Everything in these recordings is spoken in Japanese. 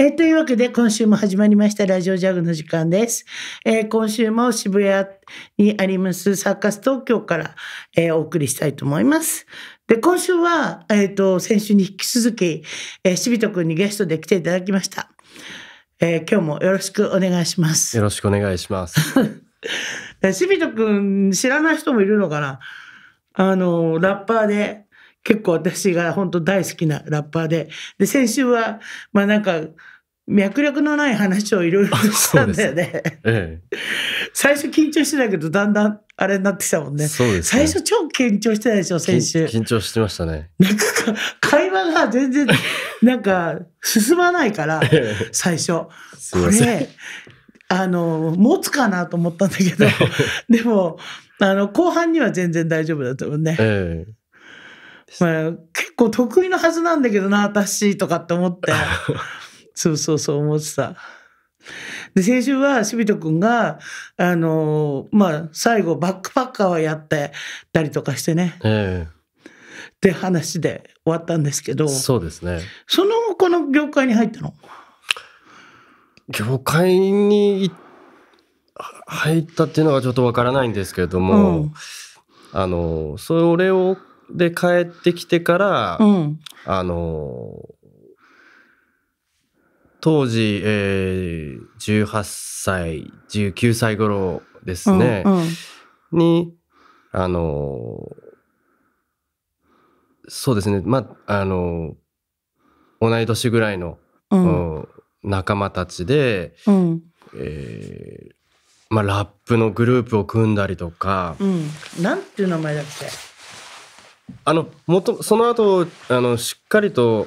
えー、というわけで今週も始まりましたラジオジャグの時間です。えー、今週も渋谷にありますサーカス東京から、えー、お送りしたいと思います。で今週は、えーと、先週に引き続き、えー、しびとくんにゲストで来ていただきました、え今日もよろしくお願いします。よろしくお願いします。しびとくん知らない人もいるのかなあのラッパーで結構私が本当大好きなラッパーで、で、先週は、まあなんか、脈絡のない話をいろいろしたんだよね。ええ、最初緊張してたけど、だんだんあれになってきたもんね。ね最初超緊張してたでしょ、先週。緊張してましたね。なんか、会話が全然、なんか、進まないから、最初。これ、あの、持つかなと思ったんだけど、でも、あの、後半には全然大丈夫だと思うね。ええまあ、結構得意のはずなんだけどな、私とかって思って。そうそうそう思ってた。で、先週は、しびとくんが、あのー、まあ、最後、バックパッカーはやってたりとかしてね。ええー。って話で終わったんですけど。そうですね。その後、この業界に入ったの業界に入ったっていうのがちょっとわからないんですけれども、うん、あの、それをで帰ってきてから、うん、あの当時、えー、18歳19歳頃ですね、うんうん、にあのそうですねまああの同い年ぐらいの、うん、仲間たちで、うん、えー、まあ、ラップのグループを組んだりとか。うん、なんていう名前だっけあの、もと、その後、あの、しっかりと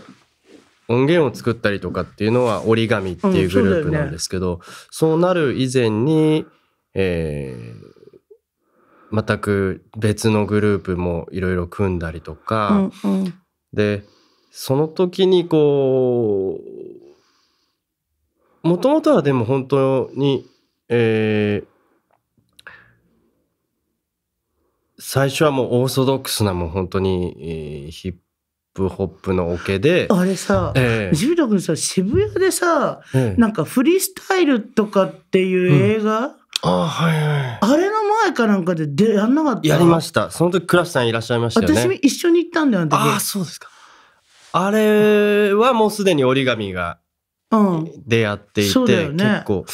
音源を作ったりとかっていうのは折り紙っていうグループなんですけど、うんそうね、そうなる以前に、えー、全く別のグループもいろいろ組んだりとか、うんうん、で、その時にこう、もともとはでも本当に、えー、最初はもうオーソドックスなもう本当に、えー、ヒップホップのオケであれさ、えー、渋君さ渋谷でさ、えー、なんかフリースタイルとかっていう映画、うん、あはいはいあれの前かなんかででやんなかったやりましたその時倉さんいらっしゃいましたよね私も一緒に行ったんだよああそうですかあれはもうすでに折り紙が、うん、でやっていて、ね、結構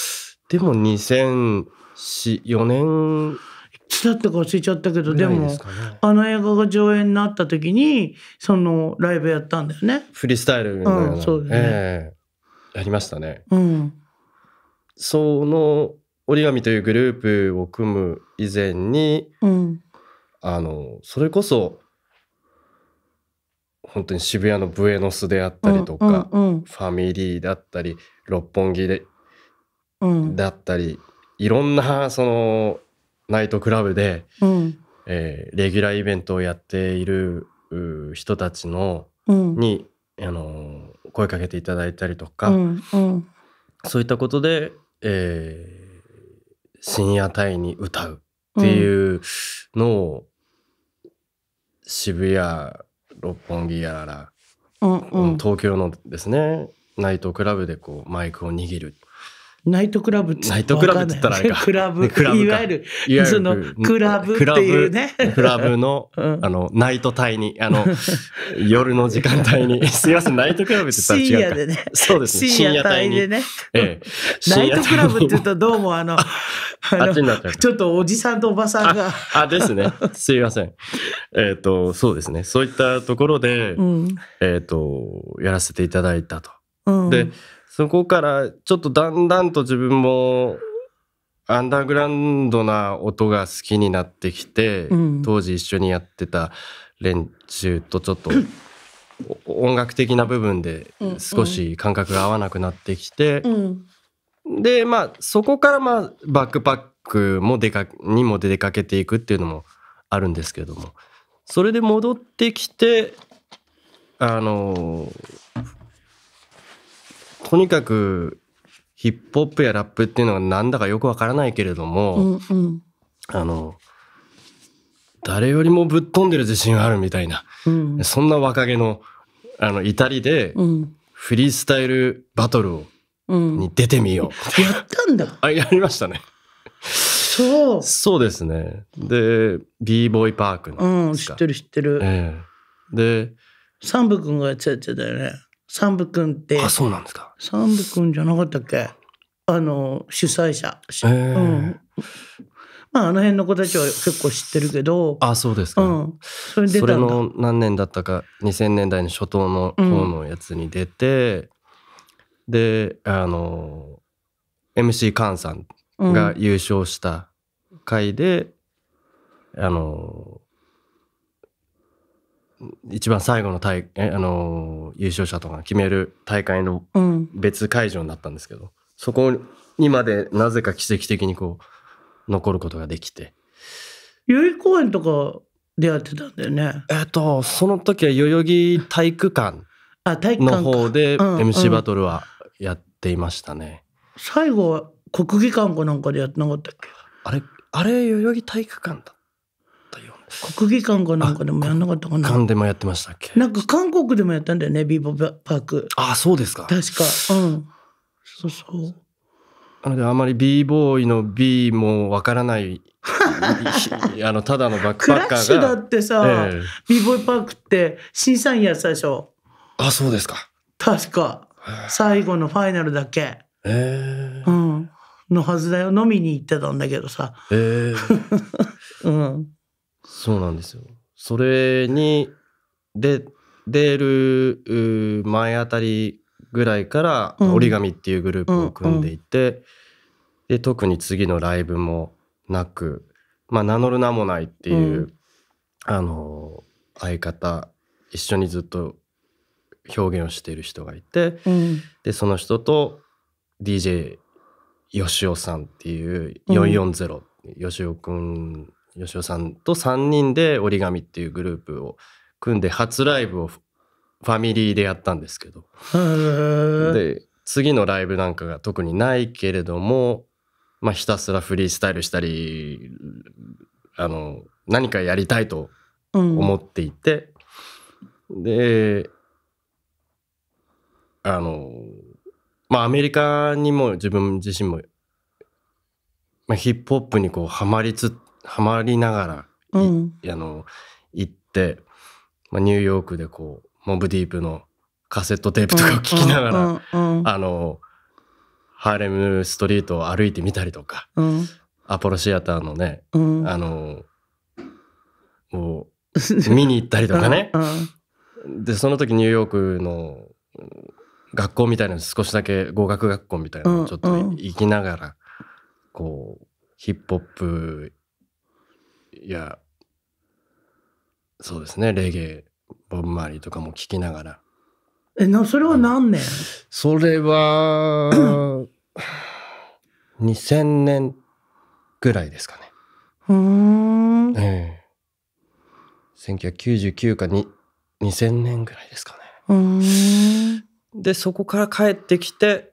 でも2004年つだったか忘れちゃったけどでも、ね、あの映画が上演になった時にそのライブやったんだよねフリースタイルみたいな、うん、そうですね、えー、やりましたねうんその折り紙というグループを組む以前に、うん、あのそれこそ本当に渋谷のブエノスであったりとか、うんうんうん、ファミリーだったり六本木で、うん、だったりいろんなそのナイトクラブで、うん、えー、レギュラーイベントをやっている人たちの、うん、にあの声かけていただいたりとか、うんうん、そういったことで、えー、深夜帯に歌うっていうのを、渋谷六本木やらら、うんうん、東京のですねナイトクラブでこうマイクを握るナイトクラブってナイトクラブって言ったらあれか。クラブ。いわゆる、その、クラブっていうね。クラブ の、あの、ナイト帯に、あの、夜の時間帯に。すいません、ナイトクラブって言ったら違う深夜でね。そうですね。深夜帯でね。ええ。ナイトクラブって言ったらどうもあの、ちちょっとおじさんとおばさんが。あ、ですね。すいません。えっと、そうですね。そういったところで、えっと、やらせていただいたと。で、そこからちょっとだんだんと自分もアンダーグラウンドな音が好きになってきて、うん、当時一緒にやってた連中とちょっと音楽的な部分で少し感覚が合わなくなってきて、うんうん、でまあそこからまあバックパックも出かにも出かけていくっていうのもあるんですけどもそれで戻ってきてあのとにかくヒップホップやラップっていうのはなんだかよくわからないけれども、うんうん、あの誰よりもぶっ飛んでる自信があるみたいな、うん、そんな若気のあの至りで、うん、フリースタイルバトルを、うん、に出てみよう。やったんだ あやりましたね。そうそうですね。で、b ボーイパークの。うん、知ってる知ってる。えで、三部君がやっちゃってたよね。三部君って。あ、そうなんですか。三部君じゃなかったっけあの、主催者。えー、うん。まあ、あの辺の子たちは結構知ってるけど。あ、そうですか。うん、それ出たそれの何年だったか、2000年代の初頭の方のやつに出て、うん、で、あの、MC カンさんが優勝した回で、うん、あの、一番最後の大あの優勝者とか決める大会の別会場になったんですけど、うん、そこにまでなぜか奇跡的にこう残ることができて代々木公園とかでやってたんだよねえっとその時は代々木体育館の方で MC バトルはやっていましたね、うんうん、最後は国技館かなんかでやってなかったっけあれあれ代々木体育館だ国技館かなんかでもやんなかったかな館でもやってましたっけなんか韓国でもやったんだよねビーボーパークああそうですか確かうんそうそうあのであまり b ボーイの B もわからない あのただのバックパッカーがクラッシュだってさ、えー、b ボーイパークって審査員やってたでしょあそうですか確か最後のファイナルだけええー、うんのはずだよ飲みに行ってたんだけどさええー、うんそうなんですよ。それにで出る前あたりぐらいから折り紙っていうグループを組んでいて、うんうんうん、で特に次のライブもなく、まあ、名乗る名もないっていう、うん、あの相方一緒にずっと表現をしている人がいて、うん、でその人と DJ よしおさんっていう440、うん、よしおくん吉尾さんと3人で折り紙っていうグループを組んで初ライブをファミリーでやったんですけどで次のライブなんかが特にないけれども、まあ、ひたすらフリースタイルしたりあの何かやりたいと思っていて、うん、であのまあアメリカにも自分自身も、まあ、ヒップホップにこうハマりつハマりながら、うん、あの行って、まあ、ニューヨークでこうモブディープのカセットテープとかを聴きながら、うんうん、あのハーレムストリートを歩いてみたりとか、アポロシアターのね、あのを見に行ったりとかね。でその時ニューヨークの学校みたいなの少しだけ語学学校みたいなのをちょっと行きながら、こうヒップホップいやそうですねレゲエボブ・マリーとかも聴きながらえなそれは何年それは2000 年ぐらいですかねうんええ1999かに2000年ぐらいですかねでそこから帰ってきて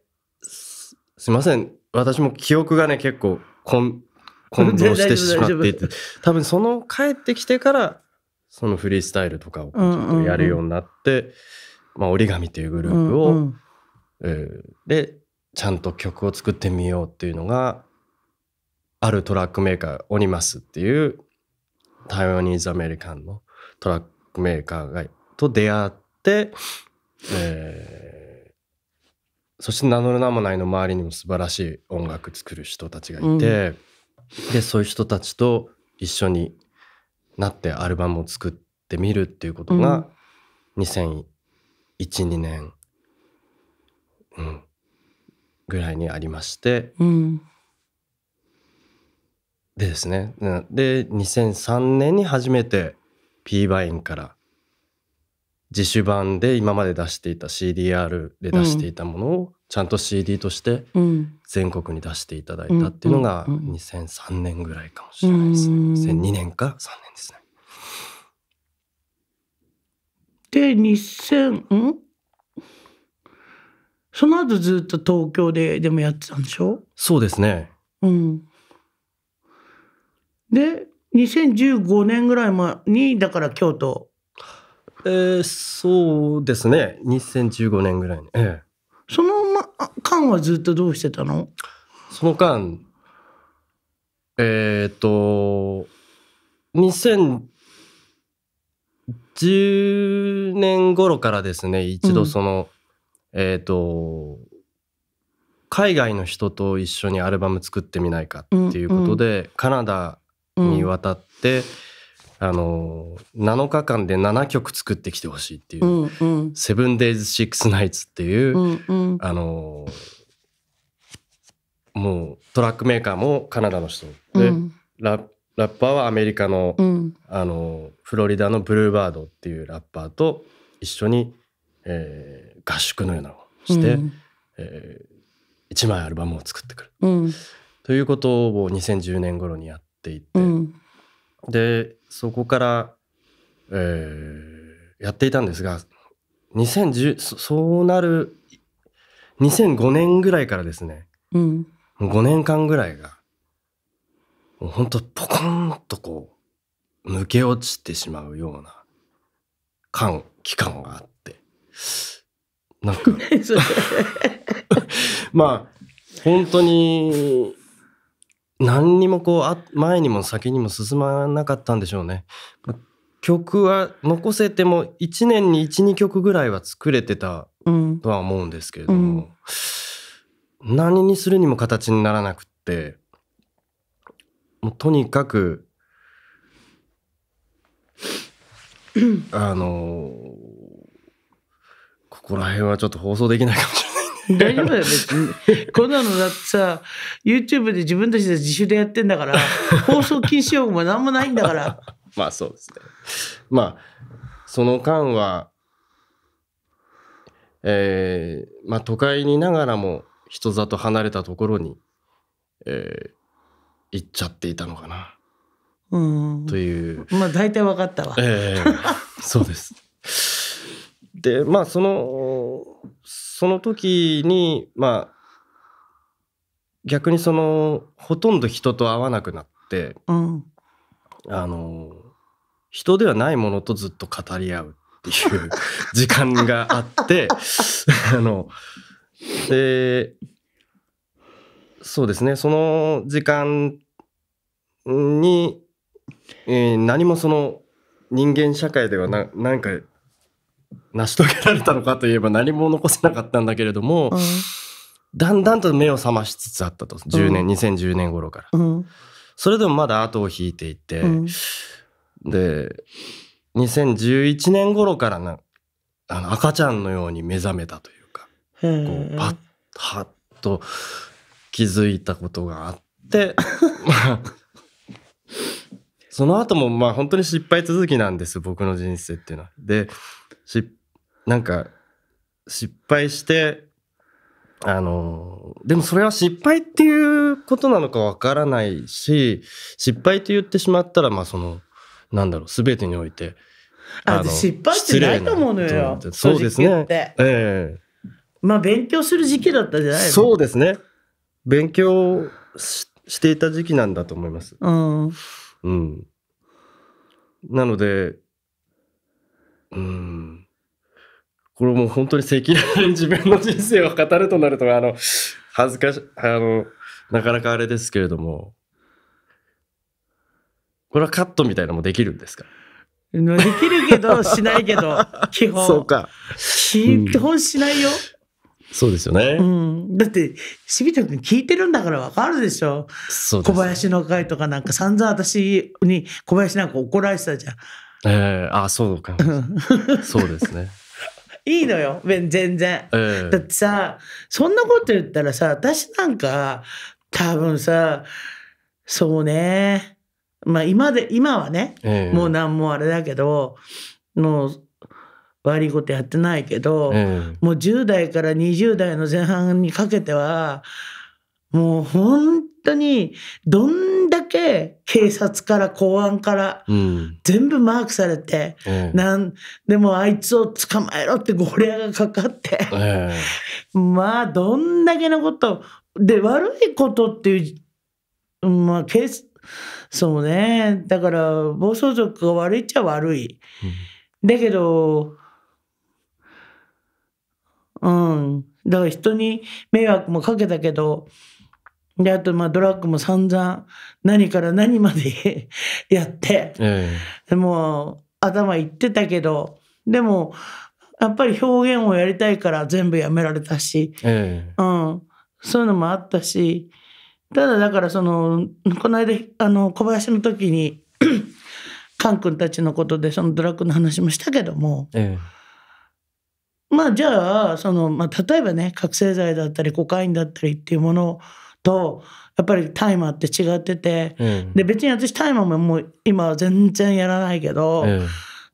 すいません私も記憶がね結構こん混同してしまっていて多分その帰ってきてからそのフリースタイルとかをとやるようになって、うんうんうん、まあ、折り紙というグループを、うんうんえー、でちゃんと曲を作ってみようっていうのがあるトラックメーカーオニマスっていう台湾ニーズアメリカンのトラックメーカーがと出会って、えー、そして名乗る名もないの周りにも素晴らしい音楽作る人たちがいて。うんでそういう人たちと一緒になってアルバムを作ってみるっていうことが2001、うん、2年、うん、ぐらいにありまして、うん、でですねで2003年に初めて P バインから自主版で今まで出していた CDR で出していたものをちゃんと CD として全国に出していただいたっていうのが2003年ぐらいかもしれないですね。2002年か3年ですね。で2000んその後ずっと東京ででもやってたんでしょそうですね。うん、で2015年ぐらいにだから京都えー、そうですね。2015年ぐらいに。ええ。その、ま、間はずっとどうしてたのその間、えー、っと、2010年頃からですね、一度その、うん、えー、っと、海外の人と一緒にアルバム作ってみないかっていうことで、うんうん、カナダに渡って、うんあの7日間で7曲作ってきてほしいっていう「セブンデイズ・シックス・ナイツ」っていう、うんうん、あのもうトラックメーカーもカナダの人で、うん、ララッパーはアメリカのうん、あのフロリダのブルーバードっていうラッパーと一緒に、えー、合宿のようなのをして、うん、えー、1枚アルバムを作ってくる、うん、ということを2010年頃にやっていて、でそこから、えー、やっていたんですが2010そうなる2005年ぐらいからですね、うん、5年間ぐらいがもうほんとポコンとこう抜け落ちてしまうような間期間があってなんか まあ本当に何にもこう前にも先にも進まなかったんでしょうね。曲は残せても1年に12曲ぐらいは作れてたとは思うんですけれども、うん、何にするにも形にならなくってもうとにかくあのここら辺はちょっと放送できないかもしれない。大丈夫だよ、別に。こんなのだってさ、YouTube で自分たちで自主でやってんだから、放送禁止用語も何もないんだから。まあそうですね。まあ、その間は、えー、まあ都会にいながらも人里離れたところに、えー、行っちゃっていたのかな。うんという。まあ大体分かったわ。えー、そうです。で、まあその、その時に、まあ、逆にその、ほとんど人と会わなくなって、うん、あの、人ではないものとずっと語り合うっていう 時間があって、あの、で、そうですね、その時間に、えー、何もその人間社会ではな何んか成し遂げられたのかといえば何も残せなかったんだけれども、うん、だんだんと目を覚ましつつあったと10年、うん、2010年頃から、うん、それでもまだ後を引いていて、で2011年頃からなあの赤ちゃんのように目覚めたというかこうパッハッと気づいたことがあって その後もまあ本当に失敗続きなんです僕の人生っていうのは。でし、なんか、失敗して、あの、でもそれは失敗っていうことなのかわからないし、失敗って言ってしまったら、まあその、なんだろう、すべてにおいて。ああ失敗ってないと思うのよ。そうですね。ええー、まあ勉強する時期だったじゃないそうですね。勉強していた時期なんだと思います。うん。うん。なので、うん。これもう本当に赤裸々に自分の人生を語るとなると、あの、恥ずかし、あの、なかなかあれですけれども、これはカットみたいなのもできるんですかできるけど、しないけど、基本。そうか。基本しないよ。うん、そうですよね。うん。だって、しび君くん聞いてるんだからわかるでしょ。そう小林の会とかなんか散々私に小林なんか怒られてたじゃん。えー、あそうか そうですねいいのよ全然、えー、だってさそんなこと言ったらさ私なんか多分さそうねまあ今で今はね、えー、もう何もあれだけどもう悪いことやってないけど、もう10代から20代の前半にかけてはもう本当にどんて警察から公安から、全部マークされて、えなんでもあいつを捕まえろって号令がかかって、えー、まあどんだけのことで悪いことっていうまあそうねだから暴走族が悪いっちゃ悪い、うん、だけどうんだから人に迷惑もかけたけどであとまあドラッグも散々何から何まで やって、ええ、もう頭いってたけどでもやっぱり表現をやりたいから全部やめられたし、ええ、うん、そういうのもあったしただだからそのこの間あの小林の時に カン君たちのことでそのドラッグの話もしたけども、ええ、まあじゃあその、まあ、例えばね覚醒剤だったりコカインだったりっていうものとやっぱりタイマーって違ってて、うん、で別に私タイマーももう今は全然やらないけど、うん、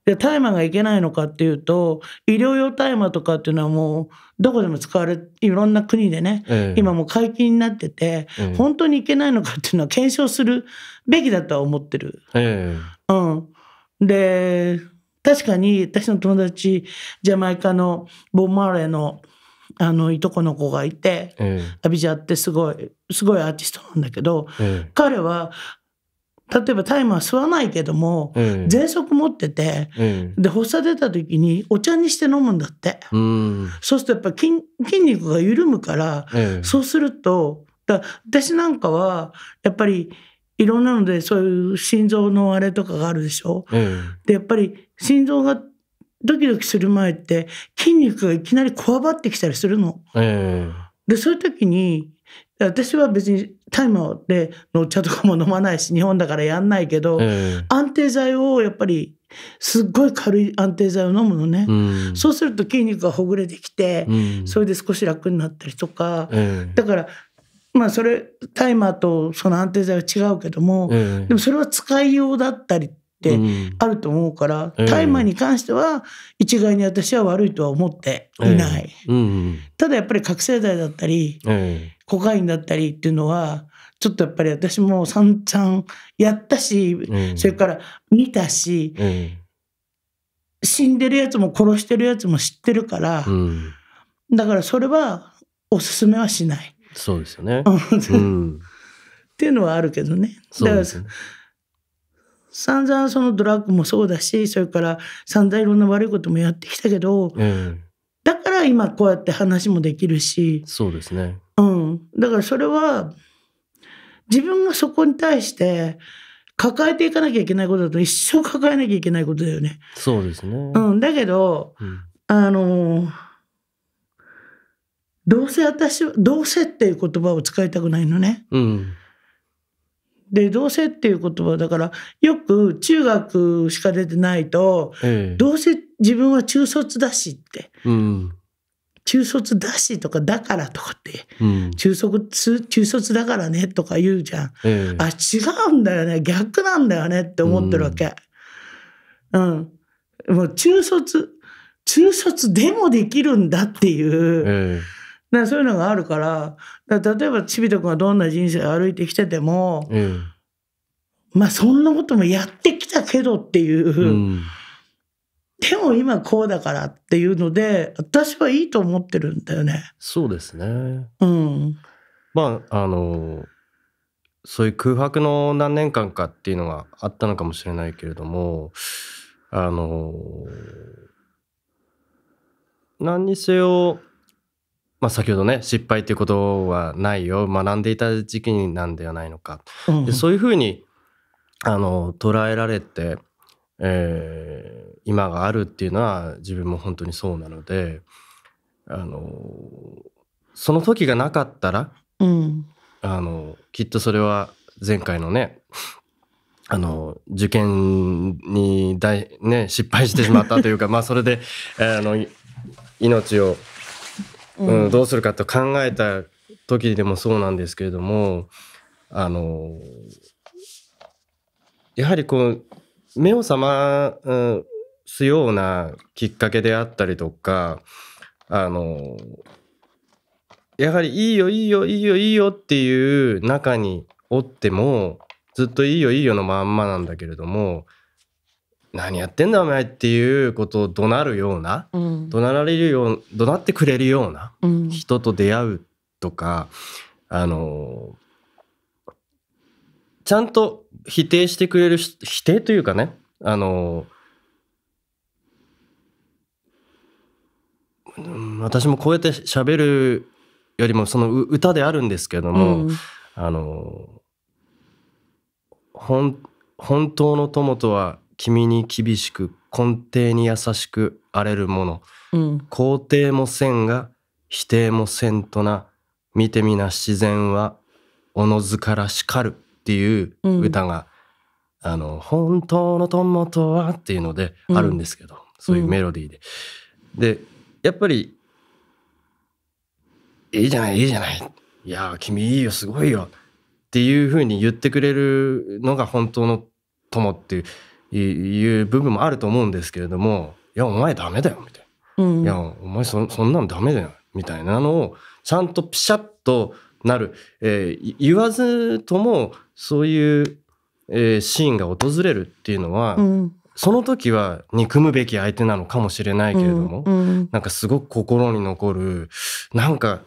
でタイマーがいけないのかっていうと医療用タイマーとかっていうのはもうどこでも使われいろんな国でね、うん、今もう解禁になってて、本当にいけないのかっていうのは検証するべきだとは思ってる。うんで確かに私の友達ジャマイカのボン・マーレのあのいとこの子がいて、えー、アビジャってすごいすごいアーティストなんだけど、え彼は例えばタイムは吸わないけども、えー、喘息持ってて、えで発作出た時にお茶にして飲むんだって、うそうするとやっぱ筋筋肉が緩むから、そうするとだ私なんかはやっぱりいろんなのでそういう心臓のあれとかがあるでしょ。でやっぱり心臓がドキドキする前って筋肉がいきなりこわばってきたりするの。えー、でそういう時に私は別にタイマーでのお茶とかも飲まないし日本だからやんないけど、えー、安定剤をやっぱりすっごい軽い安定剤を飲むのね、うん、そうすると筋肉がほぐれてきて、うん、それで少し楽になったりとか、えー、だからまあそれタイマーとその安定剤は違うけども、えー、でもそれは使いようだったりってあると思うから、うん、大麻に関しては一概に私は悪いとは思っていない、えーうん、ただやっぱり覚醒剤だったり、えー、コカインだったりっていうのはちょっとやっぱり私も散々やったし、うん、それから見たし、死んでるやつも殺してるやつも知ってるから、だからそれはおすすめはしない。そうですよね、っていうのはあるけどね。だから散々そのドラッグもそうだしそれから散々いろんな悪いこともやってきたけど、うん、だから今こうやって話もできるしそうですね、うん、だからそれは自分がそこに対して抱えていかなきゃいけないことだと一生抱えなきゃいけないことだよね。そうですね、うん、だけど、うん、あのどうせ私はどうせっていう言葉を使いたくないのね。うんでうせっていう言葉だからよく中学しか出てないと、ええ、どうせ自分は中卒だしって、うん、中卒だしとかだからとかって、うん、中卒中卒だからねとか言うじゃん、え、あ違うんだよね逆なんだよねって思ってるわけ。うん、うん、もう中卒中卒でもできるんだっていう。だそういうのがあるから例えばちびと君がどんな人生を歩いてきてても、うん、まあそんなこともやってきたけどっていう、うん、でも今こうだからっていうので私はいいと思ってるんだよね。そうですね、うん、まああのそういう空白の何年間かっていうのがあったのかもしれないけれどもあの何にせよまあ、先ほどね失敗っていうことはないよ学んでいた時期なんではないのか、うん、でそういうふうにあの捉えられて、えー、今があるっていうのは自分も本当にそうなのであのその時がなかったら、うん、あのきっとそれは前回のねあの受験に大、ね、失敗してしまったというか まあそれで、あの命をうんどうするかと考えた時でもそうなんですけれどもあのやはりこう目を覚ますようなきっかけであったりとかあのやはりいいよいいよいいよいいよっていう中におってもずっといいよいいよのまんまなんだけれども何やってんだお前っていうことを怒鳴るような、うん、怒鳴られるよう怒鳴ってくれるような人と出会うとか、うん、あのちゃんと否定してくれる否定というかねあの私もこうやって喋るよりもその歌であるんですけども、うん、あの本当の友とは君に厳しく根底に優しく荒れるもの、うん、肯定もせんが否定もせんとな見てみな自然はおのずから叱るっていう歌が、うん、あの本当の友とはっていうのであるんですけど、うん、そういうメロディーで、でやっぱりいいじゃないいいじゃないいや君いいよすごいよっていうふうに言ってくれるのが本当の友っていういう部分もあると思うんですけれども、いや、お前ダメだよ、みたいな。うん、いや、お前そそんなのダメだよ、みたいなのを、ちゃんとピシャッとなる、えー、言わずとも、そういう、えー、シーンが訪れるっていうのは、うん、その時は憎むべき相手なのかもしれないけれども、うんうん、なんかすごく心に残る、なんか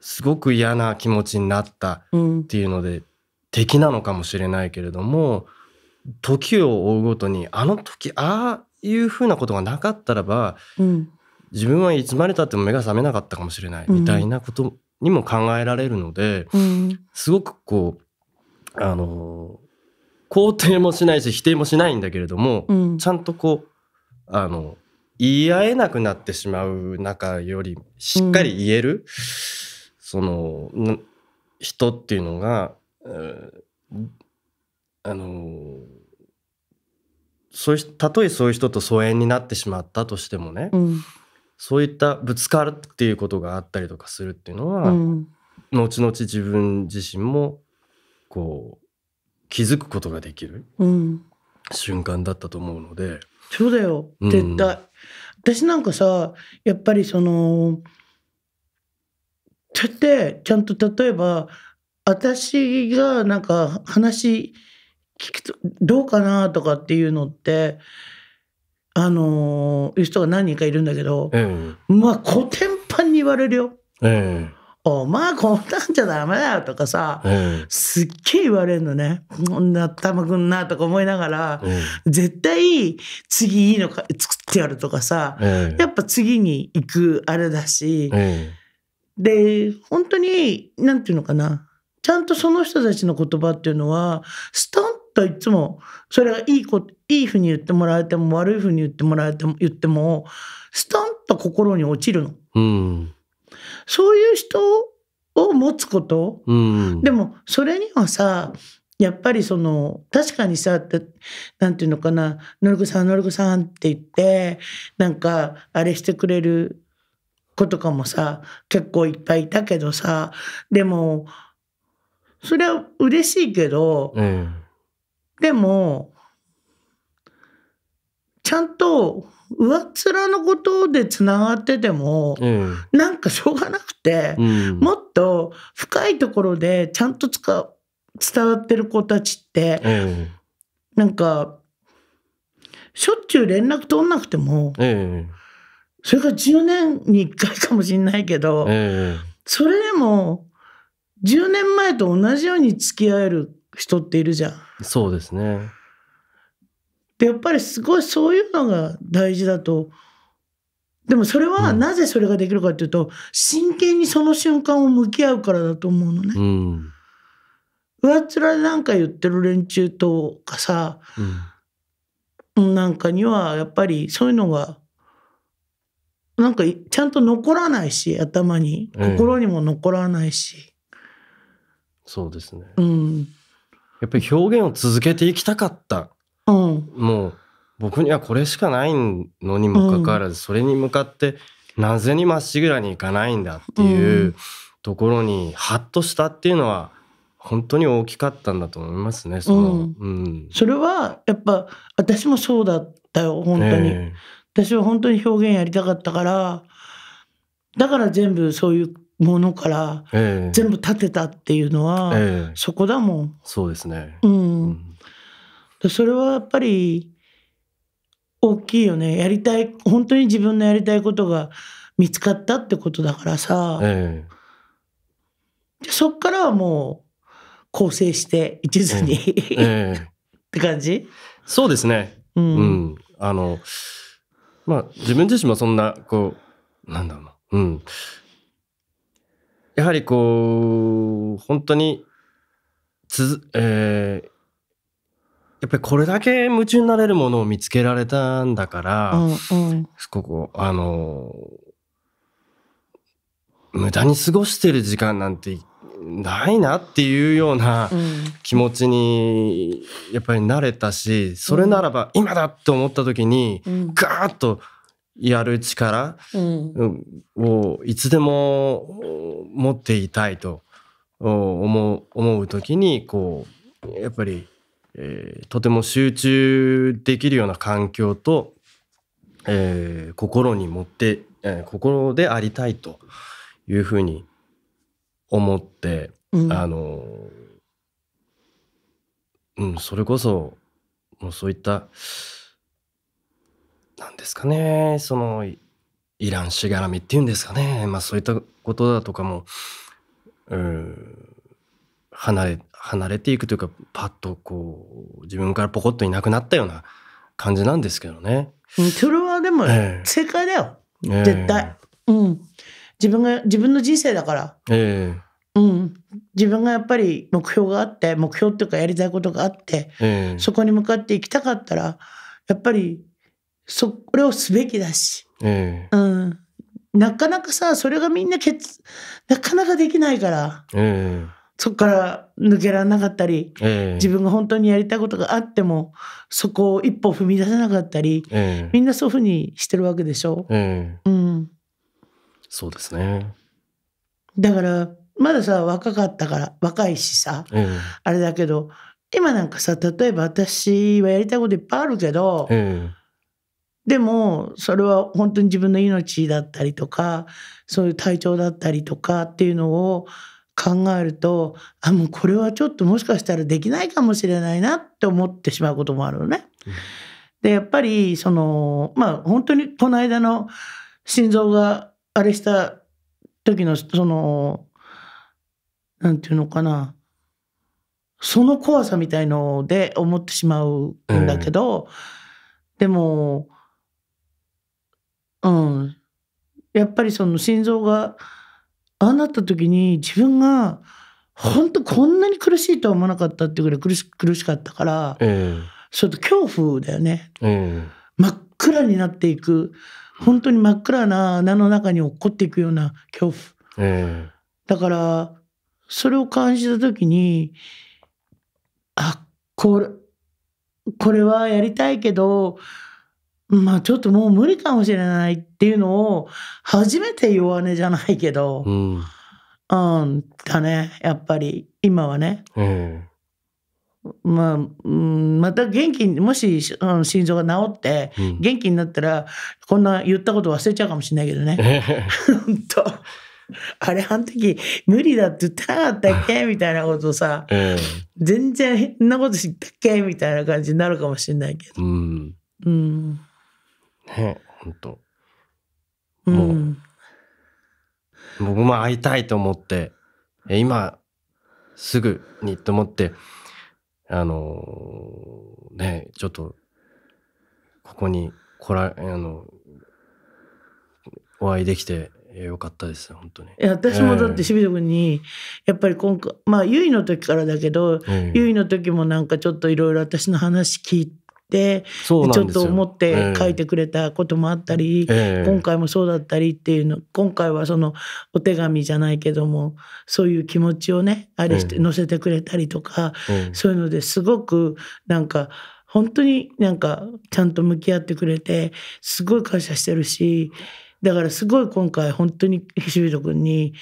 すごく嫌な気持ちになったっていうので、敵なのかもしれないけれども、時を追うごとにあの時ああいうふうなことがなかったらば、うん、自分はいつまでたっても目が覚めなかったかもしれないみたいなことにも考えられるので、うん、すごくこうあの肯定もしないし否定もしないんだけれども、うん、ちゃんとこうあの言い合えなくなってしまう中よりしっかり言える、その人っていうのが、あのそういたとえそういう人と疎遠になってしまったとしてもね、うん、そういったぶつかるっていうことがあったりとかするっていうのは、うん、後々自分自身もこう気づくことができる瞬間だったと思うので。うん、そうだよ絶対、私なんかさやっぱりそのそってちゃんと例えば私がなんか話どうかなとかっていうのってあのいう人が何人かいるんだけど、ええ、まあコテンパに言われるよ。ええお前、まあ、こんなんじゃダメだよとかさ、ええ、すっげえ言われるのね。こんな頭くんなとか思いながら、え、絶対次いいのか作ってやるとかさ、やっぱ次に行くあれだし、で、本当に、なんていうのかな。ちゃんとその人たちの言葉っていうのは、スタンといつもそれがいいこいいふうに言ってもらえても悪いふうに言ってもらえても言ってもストンと心に落ちるの、うん、そういう人を持つこと、うん、でもそれにはさやっぱりその確かにさ何て言うのかな「のりこさんのりこさん」って言ってなんかあれしてくれる子とかもさ結構いっぱいいたけどさでもそれは嬉しいけど、うん、でも、ちゃんと上っ面のことでつながってても、うん、なんかしょうがなくて、うん、もっと深いところでちゃんと伝わってる子たちって、うん、なんかしょっちゅう連絡取んなくても、うん、それが10年に1回かもしんないけど、それでも10年前と同じように付き合える人っているじゃん。そうですね。でやっぱりすごいそういうのが大事だとでもそれはなぜそれができるかっていうと、うん、真剣にその瞬間を向き合うからだと思うのね。うん、上っ面で何か言ってる連中とかさ、うん、なんかにはやっぱりそういうのがなんかちゃんと残らないし頭に心にも残らないし。そうですね、うんやっぱり表現を続けていきたかった、うん、もう僕にはこれしかないのにもかかわらず、それに向かってなぜにまっしぐらにいかないんだっていうところにハッとしたっていうのは本当に大きかったんだと思いますね。その、うん、それはやっぱ私もそうだったよ本当に、えー、私は本当に表現やりたかったからだから全部そういうものから全部立てたっていうのは、そこだもん。そうですね、うん、うん、それはやっぱり大きいよねやりたい本当に自分のやりたいことが見つかったってことだからさ、ええ、そっからはもう構成して一途に、え、って感じそうですね、うん、うん、あのまあ自分自身もそんなこうなんだろうなうんやはりこう本当につづ、えー、やっぱりこれだけ夢中になれるものを見つけられたんだから、うんうん、ここあの無駄に過ごしてる時間なんてないなっていうような気持ちにやっぱり慣れたし、それならば今だって思った時にガーッとやる力をいつでも持っていたいと思う時にこうやっぱり、えー、とても集中できるような環境と、えー、心に持って、えー、心でありたいというふうに思って、うん、あの、うん、それこそもうそういったなんですかねそのイランしがらみっていうんですかね、まあ、そういったことだとかもうん離れ離れていくというかパッとこう自分からポコッといなくなったような感じなんですけどね。それはでも正解だよ、えー、絶対、うん、自分が自分の人生だから、えー、うん、自分がやっぱり目標があって目標っていうかやりたいことがあって、えー、そこに向かっていきたかったらやっぱりそれをすべきだし、えうん、なかなかさそれがみんなけつなかなかできないから、えー、そこから抜けられなかったり、えー、自分が本当にやりたいことがあってもそこを一歩踏み出せなかったり、みんなそういうふうにしてるわけでしょ。えー、うん、そうですねだからまださ若かったから若いしさ、あれだけど今なんかさ例えば私はやりたいこといっぱいあるけど。えーでもそれは本当に自分の命だったりとかそういう体調だったりとかっていうのを考えるとあもうこれはちょっともしかしたらできないかもしれないなって思ってしまうこともあるのね。うん、でやっぱりそのまあ本当にこの間の心臓があれした時のその何て言うのかなその怖さみたいので思ってしまうんだけど、うん、でもうん、やっぱりその心臓がああなった時に自分が本当こんなに苦しいとは思わなかったっていうぐらい苦し苦しかったから、えー、それと恐怖だよね、えー、真っ暗になっていく本当に真っ暗な穴の中に落っこっていくような恐怖、えー、だからそれを感じた時にあこれこれはやりたいけどまあちょっともう無理かもしれないっていうのを初めて弱音じゃないけど、うん、うん、だねやっぱり今はね、うん、まあ、うん、また元気にもし、うん、心臓が治って元気になったら、こんな言ったこと忘れちゃうかもしれないけどね。本当あれあの時無理だって言ってなかったっけみたいなことさ、全然変なこと知ったっけみたいな感じになるかもしれないけど。うん、うんね本当もう、うん、僕も会いたいと思って今すぐにと思ってあのー、ねちょっとここに来らあのお会いできてよかったです本当にいや私もだって清水君に、やっぱり今回まあ結衣の時からだけど結衣、えー、の時もなんかちょっといろいろ私の話聞いて。ってちょっと思って書いてくれたこともあったり、えー、今回もそうだったりっていうの今回はそのお手紙じゃないけどもそういう気持ちをねあれして載せてくれたりとか、そういうのですごくなんか本当になんかちゃんと向き合ってくれてすごい感謝してるしだからすごい今回本当にとく君に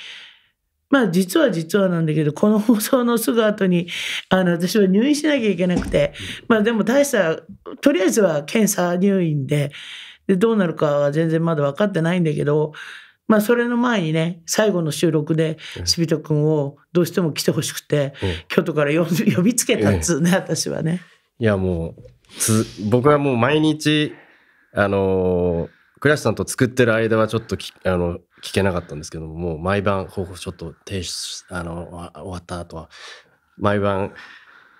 まあ実は実はなんだけど、この放送のすぐ後に、あの、私は入院しなきゃいけなくて、まあでも大した、とりあえずは検査入院で、で、どうなるかは全然まだ分かってないんだけど、まあそれの前にね、最後の収録で、しびとくんをどうしても来てほしくて、京都から 呼びつけたっつうね、私はね。いやもう、つ僕はもう毎日、あのー、倉橋さんと作ってる間はちょっとあの、聞けなかったんですけどもう毎晩報告書と提出あの終わった後は毎晩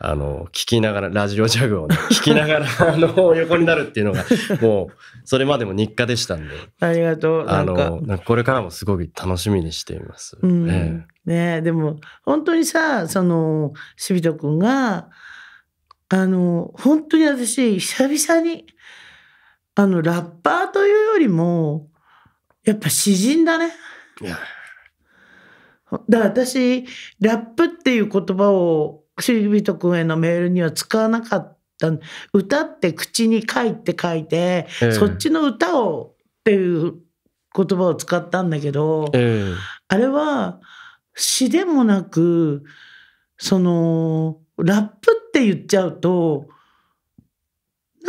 あの聞きながらラジオジャグを、ね、聞きながらあの横になるっていうのが もうそれまでも日課でしたんでありがとうあのこれからもすごく楽しみにしています。うん、ええ、ねでも本当にさそのしびとくんがあの本当に私久々にあのラッパーというよりもやっぱ詩人だね。だ私、ラップっていう言葉を、シビく君へのメールには使わなかった。歌って口に書いて書いて、えー、そっちの歌をっていう言葉を使ったんだけど、えー、あれは詩でもなく、その、ラップって言っちゃうと、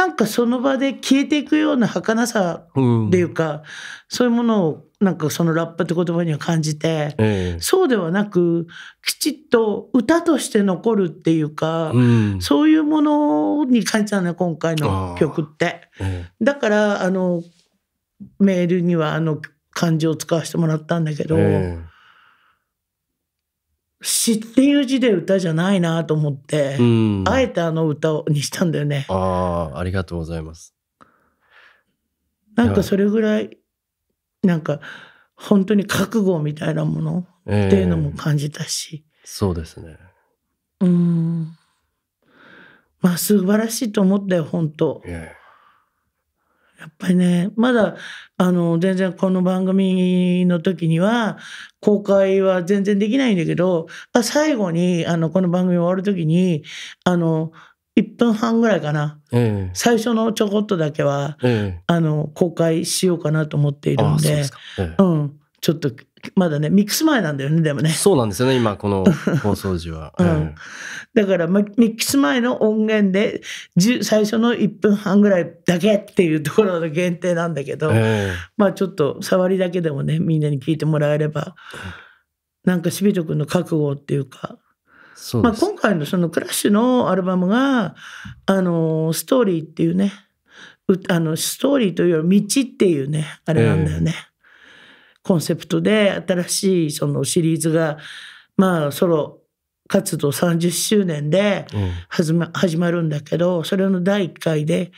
なんかその場で消えていくような儚さっていうか、うん、そういうものをなんかそのラッパって言葉には感じて、ええ、そうではなくきちっと歌として残るっていうか、うん、そういうものに感じたね今回の曲って。え、だからあのメールにはあの漢字を使わせてもらったんだけど。詩っていう字で歌じゃないなと思って、うん、あえてあの歌にしたんだよね。ああ、ありがとうございます。なんかそれぐらい、なんか本当に覚悟みたいなものっていうのも感じたし。えー、そうですね。うん。まあ素晴らしいと思ったよ、本当。えーやっぱりねまだあの全然この番組の時には公開は全然できないんだけど最後にあのこの番組終わる時にあの1分半ぐらいかな、うん、最初のちょこっとだけは、うん、あの公開しようかなと思っているんで。ああうんちょっとまだねミックス前なんだよねでもねそうなんですよね今この 放送時は、うん、だからミックス前の音源で最初の1分半ぐらいだけっていうところの限定なんだけど、えー、まあちょっと触りだけでもねみんなに聞いてもらえればなんかしびとくんの覚悟っていうかまあ、今回のそのクラッシュのアルバムが「あのストーリー」っていうねあのストーリーというより「道」っていうねあれなんだよね。えーコンセプトで新しいそのシリーズがまあソロ活動30周年で始ま,、始まるんだけどそれの第1回で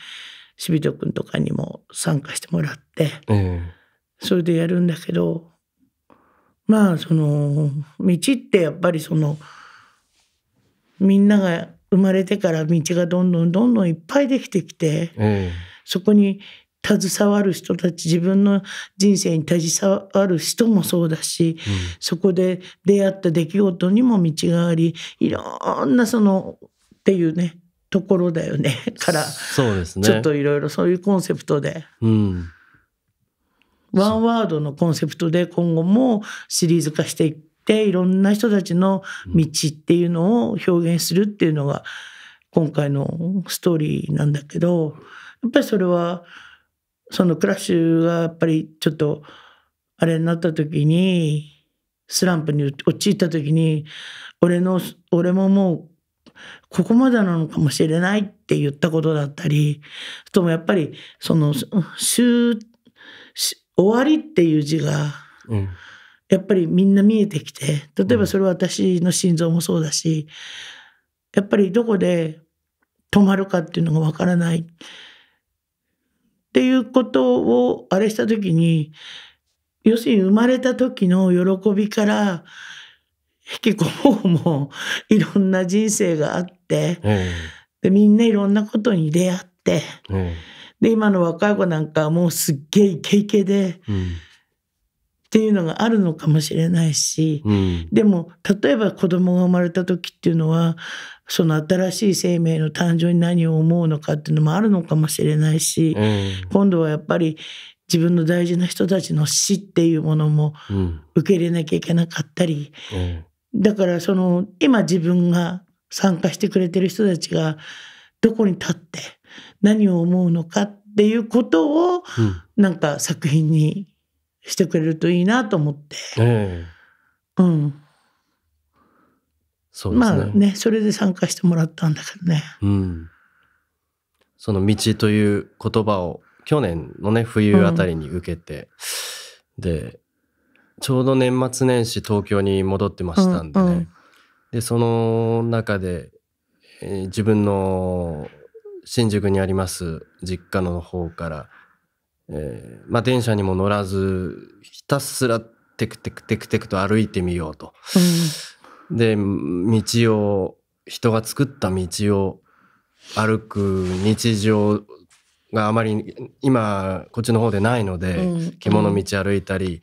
しびとくんとかにも参加してもらって、それでやるんだけどまあその道ってやっぱりそのみんなが生まれてから道がどんどんどんどんいっぱいできてきて、そこに携わる人たち自分の人生に携わる人もそうだし、うん、そこで出会った出来事にも道がありいろんなそのっていうねところだよね からそうです、ね、ちょっといろいろそういうコンセプトで。うんワンワードのコンセプトで今後もシリーズ化していっていろんな人たちの道っていうのを表現するっていうのが今回のストーリーなんだけどやっぱりそれはそのクラッシュがやっぱりちょっとあれになった時にスランプに陥った時に俺の俺ももうここまでなのかもしれないって言ったことだったりともやっぱりその終わりっていう字が、やっぱりみんな見えてきて例えばそれは私の心臓もそうだしやっぱりどこで止まるかっていうのがわからない。っていうことをあれした時に要するに生まれた時の喜びから引きこもうもいろんな人生があって、うん、でみんないろんなことに出会って、うん、で今の若い子なんかもうすっげえイケイケで。っていうのがあるのかもしれないし、うん、でも例えば子供が生まれた時っていうのはその新しい生命の誕生に何を思うのかっていうのもあるのかもしれないし、うん、今度はやっぱり自分の大事な人たちの死っていうものも受け入れなきゃいけなかったり、うん、だからその今自分が参加してくれてる人たちがどこに立って何を思うのかっていうことを、なんか作品にしてくれるといいなと思って。うんそうですね。まあね、それで参加してもらったんだけどね。うん。その道という言葉を去年のね、冬あたりに受けて、うん、で、ちょうど年末年始東京に戻ってましたんでね。うんうん、で、その中で、えー、自分の新宿にあります実家の方から、えー、まあ電車にも乗らず、ひたすらテクテクテクテクと歩いてみようと。うんで道を人が作った道を歩く日常があまり今こっちの方でないので、うん、獣道歩いたり、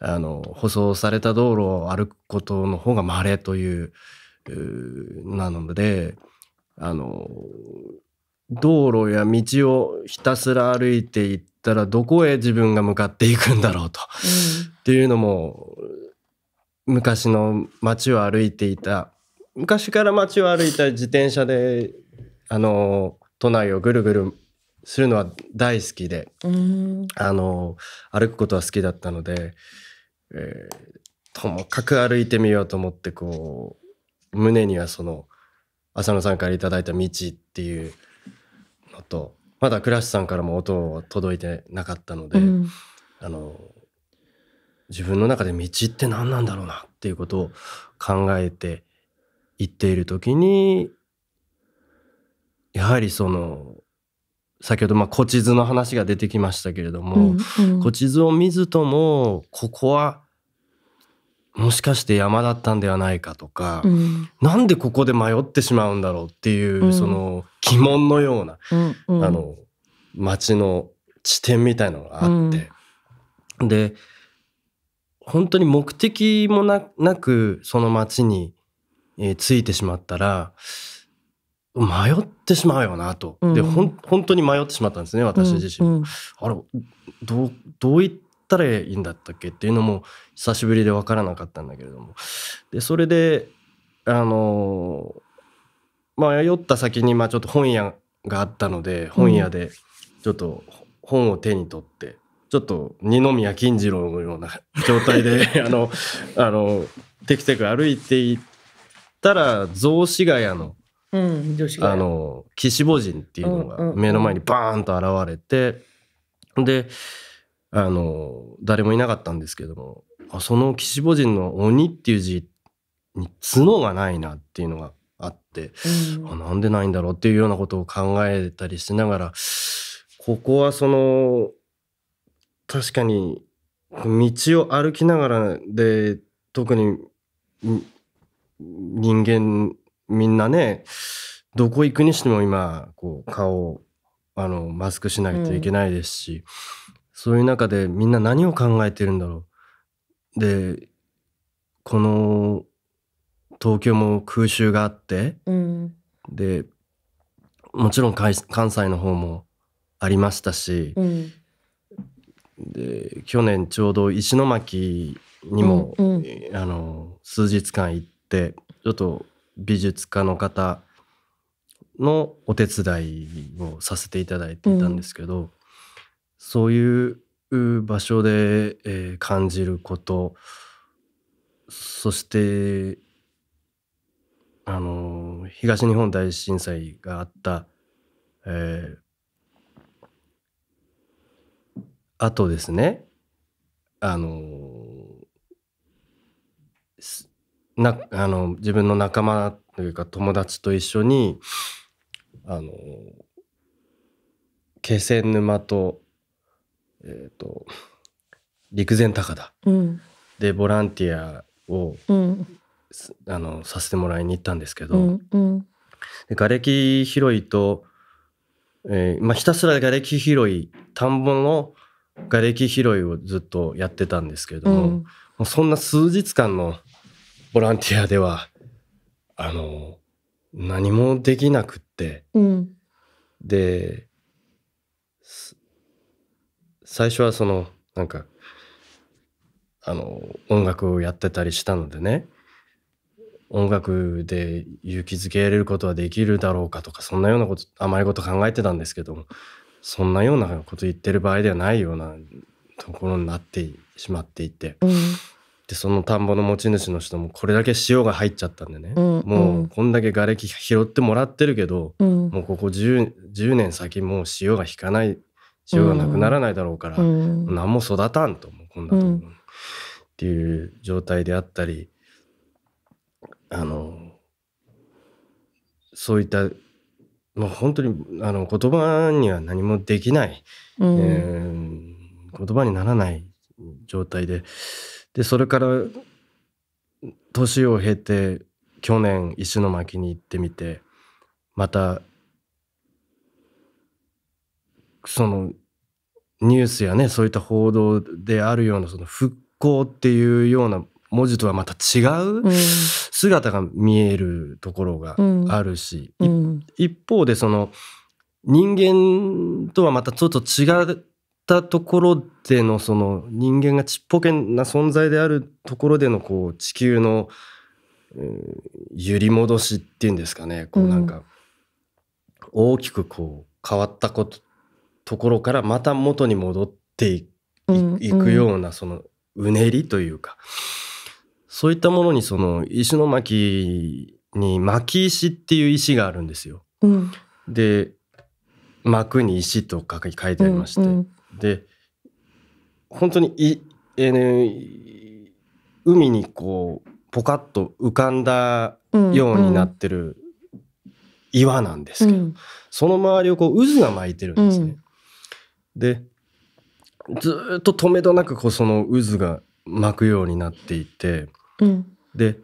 うん、あの舗装された道路を歩くことの方が稀というなのであの道路や道をひたすら歩いていったらどこへ自分が向かっていくんだろうと、うん、っていうのも昔の街を歩いていた昔から街を歩いた自転車であの都内をぐるぐるするのは大好きであの歩くことは好きだったので、えー、ともかく歩いてみようと思ってこう胸にはその浅野さんから頂いた「道」っていうのとまだ倉敷さんからも音は届いてなかったので、うん、あの自分の中で道って何なんだろうなっていうことを考えていっている時にやはりその先ほどまあ古地図の話が出てきましたけれども、うんうん、古地図を見ずともここはもしかして山だったんではないかとか、うん、なんでここで迷ってしまうんだろうっていう、その疑問のような、うんうん、あの町の地点みたいのがあって、うん、で本当に目的もなくその街に、えー、ついてしまったら迷ってしまうよなと、うん、でほん本当に迷ってしまったんですね私自身、うんうん、あれどうどういったらいいんだったっけっていうのも久しぶりで分からなかったんだけれどもでそれであのま迷った先にまあちょっと本屋があったので本屋でちょっと本を手に取って、ちょっと二宮金次郎のような状態で あのあのテクテク歩いていったら雑司ヶ谷の,、うん、あの岸母人っていうのが目の前にバーンと現れて、であの誰もいなかったんですけどもその岸母人の「鬼」っていう字に角がないなっていうのがあって、うん、あなんでないんだろうっていうようなことを考えたりしながらここはその確かに道を歩きながらで特に人間みんなねどこ行くにしても今こう顔をあのマスクしないといけないですし、うん、そういう中でみんな何を考えてるんだろう。でこの東京も空襲があって、うん、でもちろん関西の方もありましたし、うん、で去年ちょうど石巻にも、うんうん、あの数日間行ってちょっと美術家の方のお手伝いをさせていただいていたんですけど、うん、そういう場所で、えー、感じることそしてあの東日本大震災があった、えー、あとですね、あのなあの自分の仲間というか友達と一緒にあの気仙沼と,、えーと、陸前高田でボランティアを、うん、あのさせてもらいに行ったんですけど、うんうん、で瓦礫拾いと、えーまあ、ひたすら瓦礫拾い田んぼの瓦礫拾いをずっとやってたんですけれども、うん、もうそんな数日間のボランティアではあの何もできなくって、うん、で最初はそのなんかあの音楽をやってたりしたのでね音楽で勇気づけられることはできるだろうかとかそんなようなこと甘いこと考えてたんですけどもそんなようなこと言ってる場合ではないようなところになってしまっていて、うん、でその田んぼの持ち主の人もこれだけ塩が入っちゃったんでね、うん、もうこんだけ瓦礫拾ってもらってるけど、うん、もうここ 10, 10, 年先もう塩が引かない塩がなくならないだろうから、何も育たんと思うこんなところっていう状態であったりあのそういったもう本当にあの言葉には何もできない、うん、えー、言葉にならない状態ででそれから年を経て去年石巻に行ってみてまたそのニュースやねそういった報道であるようなその復興っていうような文字とはまた違う姿が見えるところがあるし、うん、一方でその人間とはまたちょっと違ったところでのその人間がちっぽけな存在であるところでのこう地球の、うん、揺り戻しっていうんですかねこうなんか大きくこう変わったことところからまた元に戻っていくようなそのうねりというか、そういったものにその石巻に巻石っていう石があるんですよ。うん、で幕に石と書いてありまして、うんうん、で本当にい、えー、ね、海にこうポカッと浮かんだようになってる岩なんですけど、うんうん、その周りをこう渦が巻いてるんですね。うん、でずっと止めどなくこうその渦が巻くようになっていてで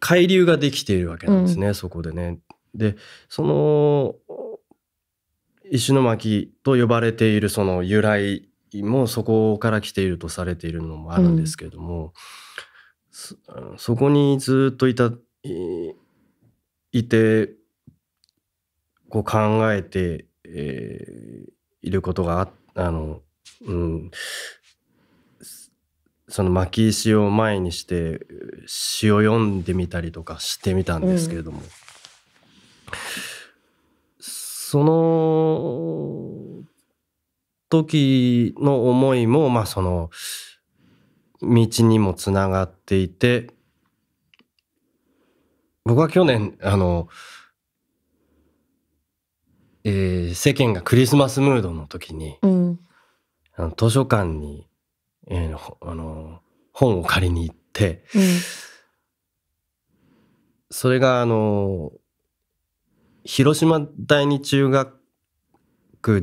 海流ができているわけなんですね、うん、そこでね。でその石巻と呼ばれているその由来もそこから来ているとされているのもあるんですけども、うん、そこにずっといたいてこう考えて、えー、いることがあの、うん、その巻石を前にして詩を読んでみたりとかしてみたんですけれども、うん、その時の思いもまあその道にもつながっていて僕は去年あの、えー、世間がクリスマスムードの時に、うん、あの図書館にえー、あの本を借りに行って、うん、それがあの広島第二中学中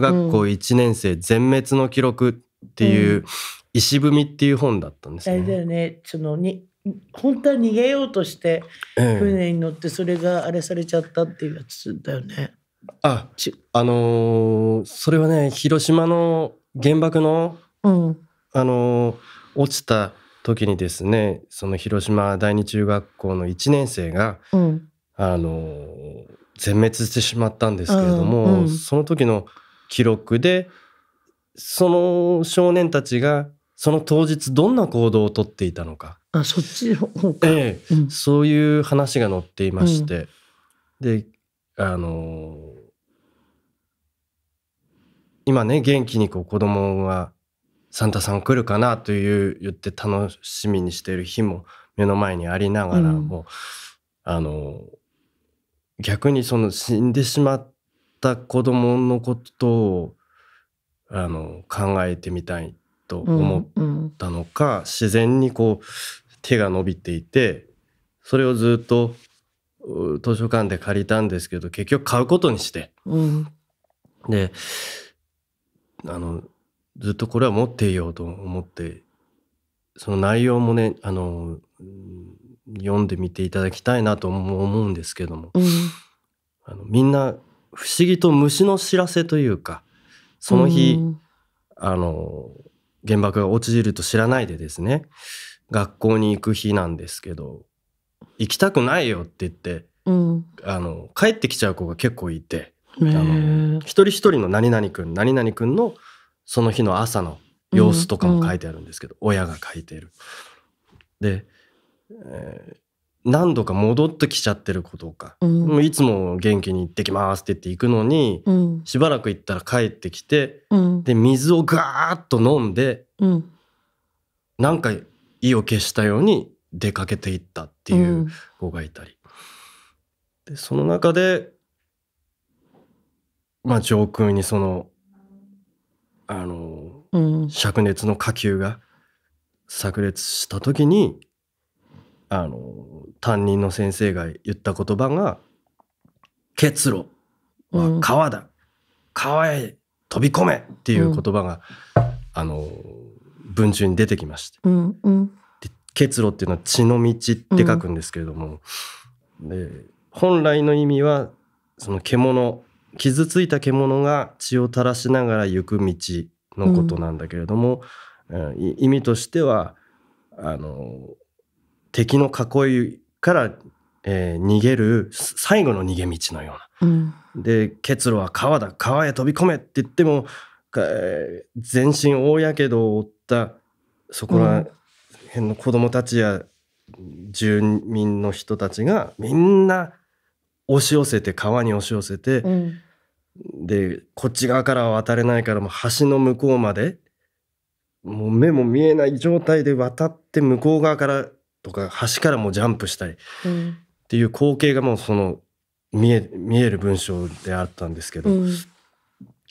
学校1年生全滅の記録っていう石踏みっていう本だったんですね。うん、あれだよねそのに本当は逃げようとして船に乗ってそれがあれされちゃったっていうやつだよね。ああのー、それはね広島の原爆のうん、あの落ちた時にですねその広島第二中学校の1年生が、うん、あの全滅してしまったんですけれども、うん、その時の記録でその少年たちがその当日どんな行動をとっていたのかあそっちの方か、ええ、うん、そういう話が載っていまして、うん、であの今ね元気にこう子供はサンタさん来るかなという言って楽しみにしている日も目の前にありながらも、うん、あの逆にその死んでしまった子供のことをあの考えてみたいと思ったのか、うんうん、自然にこう手が伸びていてそれをずっと図書館で借りたんですけど結局買うことにして、うん、であのずっとこれは持っていようと思ってその内容もねあの読んでみていただきたいなと思うんですけども、うん、あのみんな不思議と虫の知らせというかその日、うん、あの原爆が落ちると知らないでですね学校に行く日なんですけど行きたくないよって言って、うん、あの帰ってきちゃう子が結構いて。あの一人一人の何々くん何々くんのその日の朝の様子とかも書いてあるんですけど、うん、親が書いてる。で、えー、何度か戻ってきちゃってる子とか、うん、もういつも元気に行ってきますって言って行くのに、うん、しばらく行ったら帰ってきて、で水をガーッと飲んで、うん、なんか意を消したように出かけていったっていう子がいたり、でその中で、まあ、上空にそのあの、うん、灼熱の火球が炸裂した時にあの担任の先生が言った言葉が「結露は川だ、うん、川へ飛び込め」っていう言葉が、うん、あの文中に出てきまして、うんうん、結露っていうのは「血の道」って書くんですけれども、で本来の意味はその獣傷ついた獣が血を垂らしながら行く道のことなんだけれども、うん、意味としてはあの敵の囲いから、えー、逃げる最後の逃げ道のような。うん、で結露は川だ川へ飛び込めって言っても、えー、全身大やけどを負ったそこら辺の子供たちや住民の人たちがみんな押し寄せて川に押し寄せて、うん、でこっち側からは渡れないからもう橋の向こうまでもう目も見えない状態で渡って向こう側からとか橋からもジャンプしたり、っていう光景がもうその見え見える文章であったんですけど、うん、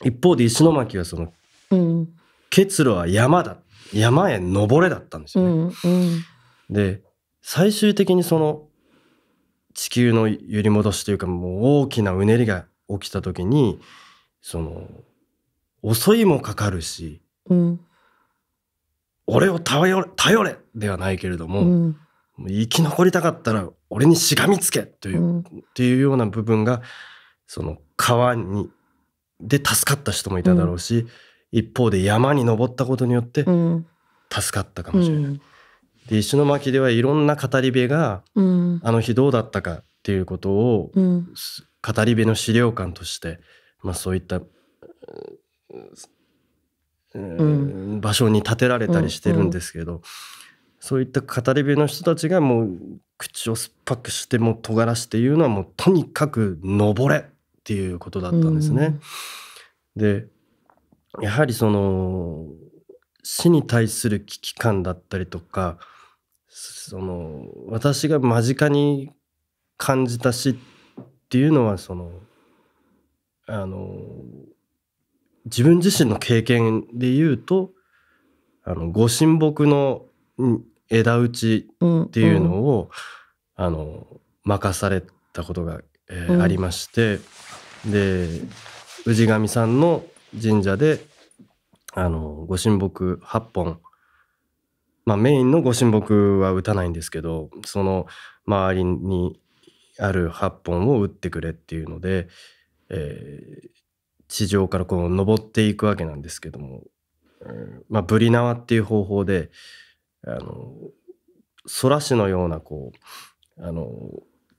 一方で石巻はその、結露は山だ山へ登れだったんですよね。で最終的にその地球の揺り戻しというかもう大きなうねりが起きた時にその遅いもかかるし、うん、俺を頼れ頼れではないけれども、うん、生き残りたかったら俺にしがみつけという、うん、っていうような部分がその川にで助かった人もいただろうし、一方で山に登ったことによって助かったかもしれない。で石巻ではいろんな語り部が、うん、あの日どうだったかっていうことを、うん、語り部の資料館として、まあ、そういった、うん、場所に建てられたりしてるんですけど、そういった語り部の人たちがもう口を酸っぱくしても尖らしていうのはもうとにかく「登れ!」っていうことだったんですね。でやはりその死に対する危機感だったりとかその私が間近に感じた死っていうのはそのあの自分自身の経験で言うとあのご神木の枝打ちっていうのを、うん、あの任されたことが、えーうん、ありましてで氏神さんの神社であのご神木8本まあ、メインの御神木は打たないんですけどその周りにある8本を打ってくれっていうので、えー、地上からこう登っていくわけなんですけども、えー、まあ、ブリ縄っていう方法であの空師のようなこうあの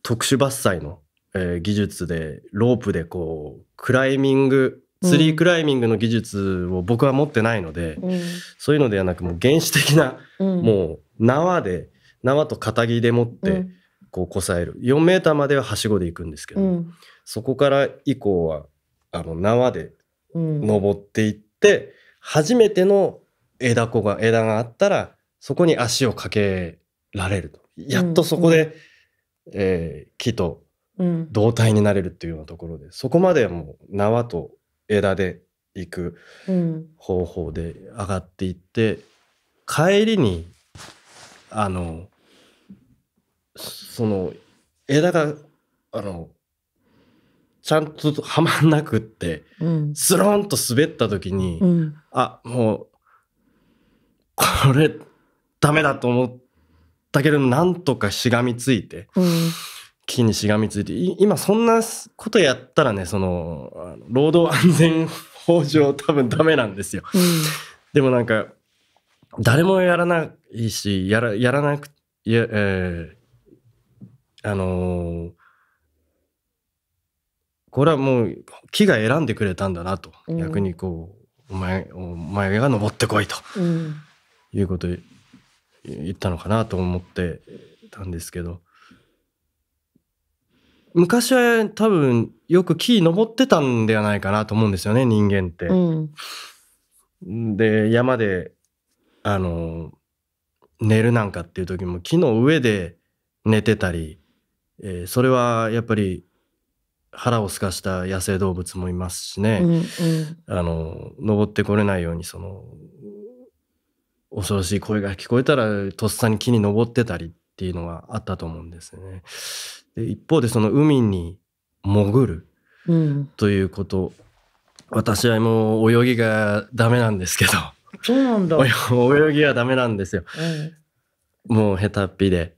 特殊伐採の、えー、技術でロープでこうクライミングツリークライミングの技術を僕は持ってないので、うん、そういうのではなくもう原始的な、うん、もう縄で縄と片木で持ってこうこさえる、うん、4メーターまでははしごで行くんですけど、うん、そこから以降はあの縄で登っていって、初めての枝子が枝があったらそこに足をかけられるとやっとそこで、うん、えー、木と胴体になれるっていうようなところでそこまではもう縄と枝でいく方法で上がっていって、うん、帰りにあのその枝があのちゃんとはまんなくって、うん、スロンと滑った時に、うん、あもうこれダメだと思ったけどなんとかしがみついて、うん、木にしがみついて今そんなことやったらねその労働安全法上多分ダメなんですよ、うん、でもなんか誰もやらないしやらやらなくや、えー、あのー、これはもう木が選んでくれたんだなと、うん、逆にこうお前お前が登ってこいと、うん、いうこと言ったのかなと思ってたんですけど。昔は多分よく木登ってたんではないかなと思うんですよね人間って。うん、で山であの寝るなんかっていう時も木の上で寝てたり、えー、それはやっぱり腹をすかした野生動物もいますしね、うんうん、あの登ってこれないようにその恐ろしい声が聞こえたらとっさに木に登ってたりっていうのはあったと思うんですよね。一方でその海に潜るということ、うん、私はもう泳ぎがダメなんですけどそうなんだ 泳ぎはダメなんですよ、うん、もう下手っぴで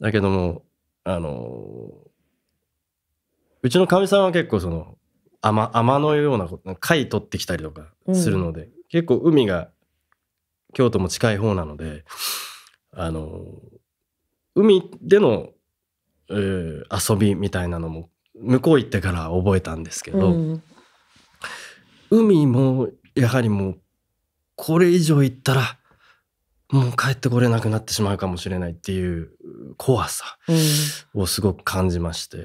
だけどもあのうちのかみさんは結構その甘天のようなこと貝取ってきたりとかするので、うん、結構海が京都も近い方なのであの海での遊びみたいなのも向こう行ってから覚えたんですけど、うん、海もやはりもうこれ以上行ったらもう帰ってこれなくなってしまうかもしれないっていう怖さをすごく感じまして。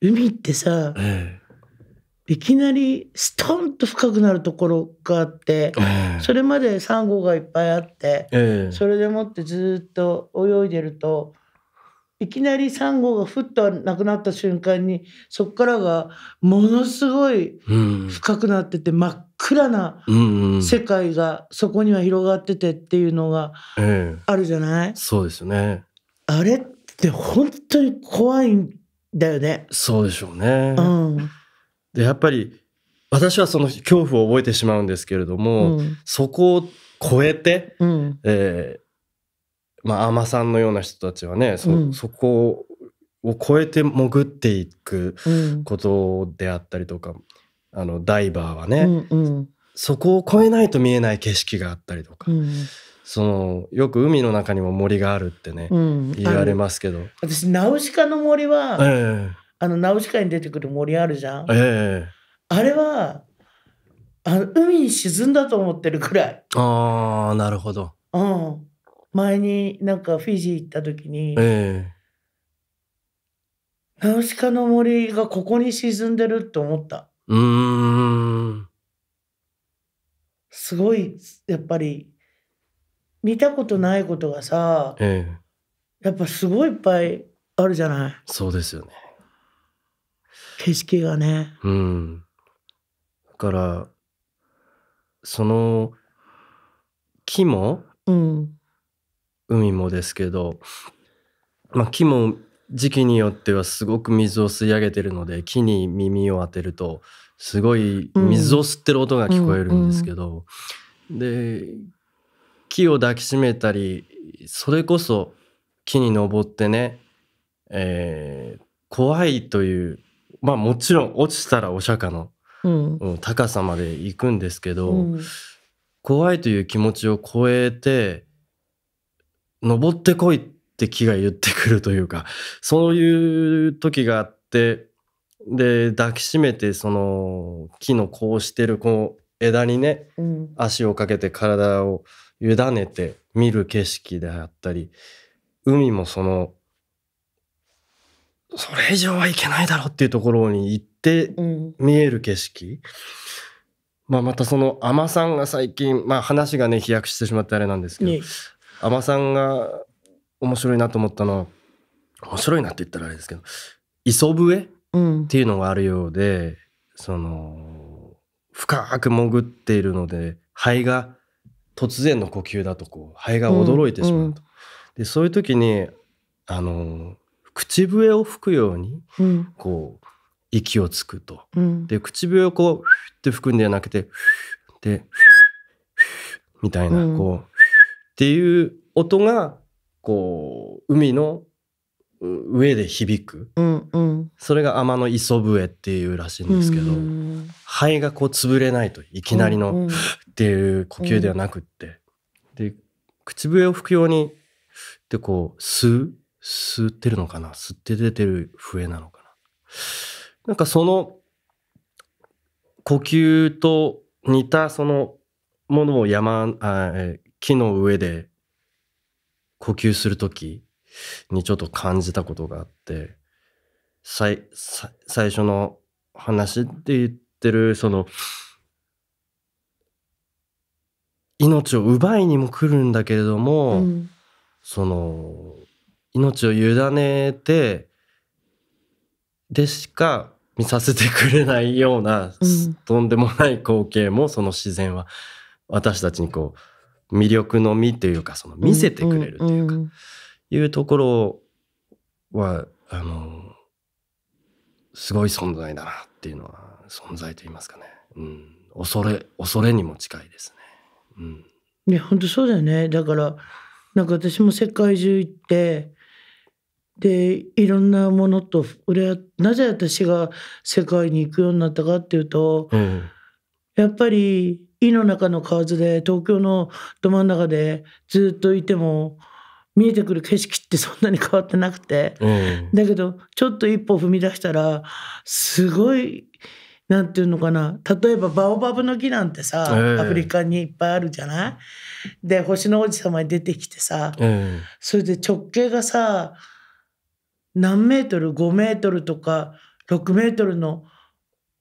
うん、海ってさ、ええ、いきなりストンと深くなるところがあって、え、それまでサンゴがいっぱいあって、それでもってずっと泳いでるといきなりサンゴがふっとなくなった瞬間にそこからがものすごい深くなってて真っ暗な世界がそこには広がっててっていうのがあるじゃない、ええ、そうですねあれって本当に怖いんだよね。そうでしょうね、うん、でやっぱり私はその恐怖を覚えてしまうんですけれども、うん、そこを超えて、うん、えーまあ、海女さんのような人たちはねそうん、そこを超えて潜っていくことであったりとか、うん、あのダイバーはね、うんうん、そこを超えないと見えない景色があったりとか。うんそのよく海の中にも森があるってね、うん、言われますけど私ナウシカの森は、えー、あのナウシカに出てくる森あるじゃん、えー、あれはあの海に沈んだと思ってるくらいああなるほど、うん、前になんかフィジー行った時に、えー、ナウシカの森がここに沈んでるって思ったうんすごいやっぱり見たことないことがさ、えー、やっぱすごいいっぱいあるじゃないそうですよね景色がねうんだからその木も、うん、海もですけど、まあ、木も時期によってはすごく水を吸い上げてるので木に耳を当てるとすごい水を吸ってる音が聞こえるんですけど、うんうんうん、で木を抱きしめたりそれこそ木に登ってね、えー、怖いというまあもちろん落ちたらお釈迦の、高さまで行くんですけど、うん、怖いという気持ちを超えて登ってこいって木が言ってくるというか、そういう時があって、で、抱きしめて、その木のこうしてるこう枝にね、うん、足をかけて体を委ねて見る景色であったり、海もその、それ以上はいけないだろうっていうところに行って見える景色。うんまあ、またその海女さんが最近、まあ、話がね飛躍してしまってあれなんですけど、海女さんが面白いなと思ったのは面白いなって言ったらあれですけど磯笛っていうのがあるようで、うん、その深く潜っているので肺が突然の呼吸だとこう肺が驚いてしまうと、うんうん、でそういう時にあの口笛を吹くように、こう息をつくと、うん、で口笛をこうフッて吹くんではなくてフッてフッみたいな、こうっていう音がこう海の上で響く、うんうん、それが天の磯笛っていうらしいんですけど、うん、肺がこう潰れないといきなりの、うんうん、っていう呼吸ではなくって、うん、で口笛を吹くようにでこう吸う吸ってるのかな吸って出てる笛なのかななんかその呼吸と似たそのものを山あ木の上で呼吸する時にちょっと感じたことがあって最最初の話って言ってるその命を奪いにも来るんだけれども、うん、その命を委ねてでしか見させてくれないような、うん、とんでもない光景もその自然は私たちにこう魅力の実というかその見せてくれるというか、いうところはあのすごい存在だなっていうのは存在と言いますかね、うん、恐れ恐れにも近いですね。うん、いや本当そうだよねだからなんか私も世界中行ってでいろんなものと俺はなぜ私が世界に行くようになったかっていうと、うん、やっぱり井の中の河津で東京のど真ん中でずっといても見えてくる景色ってそんなに変わってなくて、うん、だけどちょっと一歩踏み出したらすごいなんていうのかな例えばバオバブの木なんてさ、えー、アフリカにいっぱいあるじゃないで星の王子様に出てきてさ、それで直径がさ何メートル5メートルとか6メートルの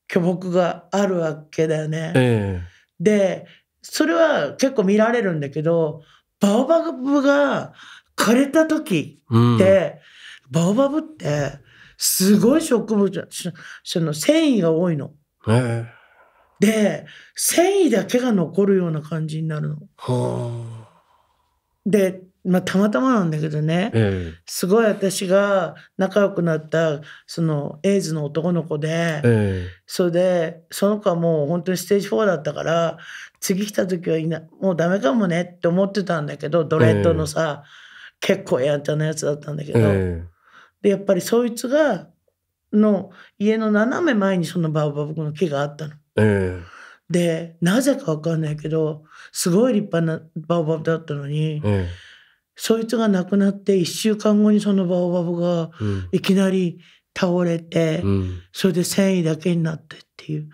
巨木があるわけだよね。えーでそれは結構見られるんだけどバオバブが枯れた時って、うん、バオバブってすごい植物その繊維が多いの。えー、で繊維だけが残るような感じになるの。でまあ、たまたまなんだけどね、ええ、すごい私が仲良くなったそのエイズの男の子で、え、それでその子はもう本当にステージ4だったから次来た時はいなもうダメかもねって思ってたんだけどドレッドのさ、結構やんちゃなやつだったんだけど、でやっぱりそいつがの家の斜め前にそのバブバブの木があったの。でなぜか分かんないけどすごい立派なバオバブだったのに。そいつが亡くなって1週間後にそのバオバブがいきなり倒れて、うん、それで繊維だけになってっていう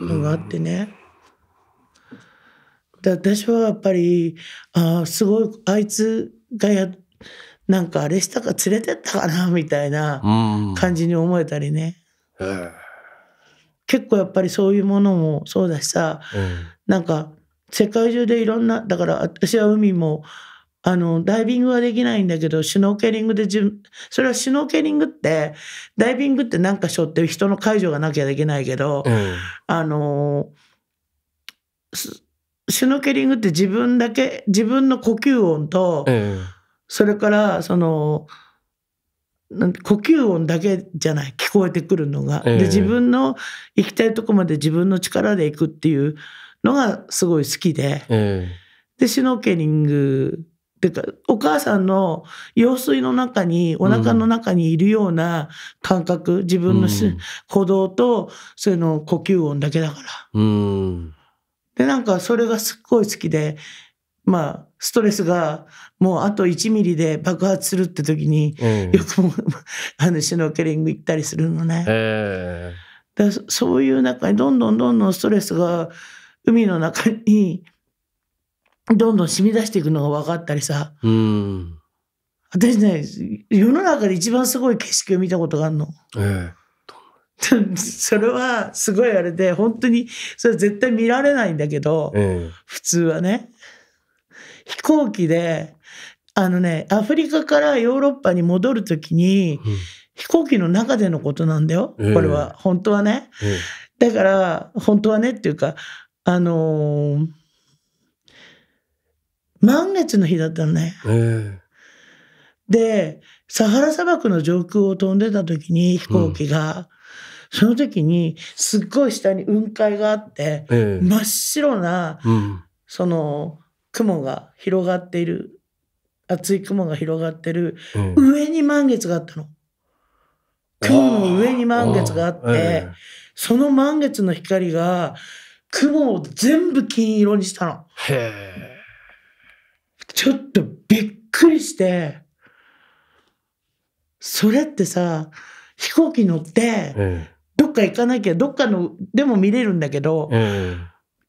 のがあってね。で私はやっぱりあすごいあいつがやなんかあれしたか連れてったかなみたいな感じに思えたりね、うん、結構やっぱりそういうものもそうだしさ、うん、なんか世界中でいろんなだから私は海もあの、ダイビングはできないんだけど、シュノーケリングでそれはシュノーケリングって、ダイビングって何かしょって人の介助がなきゃできないけど、うん、あの、シュノーケリングって自分だけ、自分の呼吸音と、うん、それから、その、呼吸音だけじゃない聞こえてくるのが、で自分の行きたいとこまで自分の力で行くっていうのがすごい好きで、でシュノーケリングてか、お母さんの羊水の中に、お腹の中にいるような感覚、うん、自分の、うん、鼓動と、その呼吸音だけだから。うん、で、なんかそれがすっごい好きで、まあ、ストレスがもうあと1ミリで爆発するって時に、よくあのシュノーケリング行ったりするのね。だそういう中にどんどんどんどんストレスが海の中にどんどん染み出していくのが分かったりさ。うん私ね、世の中で一番すごい景色を見たことがあるの。ええ、それはすごいあれで、本当に、それ絶対見られないんだけど、ええ、普通はね。飛行機で、あのね、アフリカからヨーロッパに戻るときに、うん、飛行機の中でのことなんだよ。これは、本当はね。だから、本当はねっていうか、あのー満月の日だったんね。えー、で、サハラ砂漠の上空を飛んでた時に飛行機が、うん、その時にすっごい下に雲海があって、えー、真っ白な、うん、その雲が広がっている、厚い雲が広がってる、うん、上に満月があったの。雲の上に満月があって、えー、その満月の光が雲を全部金色にしたの。へーちょっとびっくりして、それってさ、飛行機乗って、どっか行かなきゃ、どっかの、でも見れるんだけど、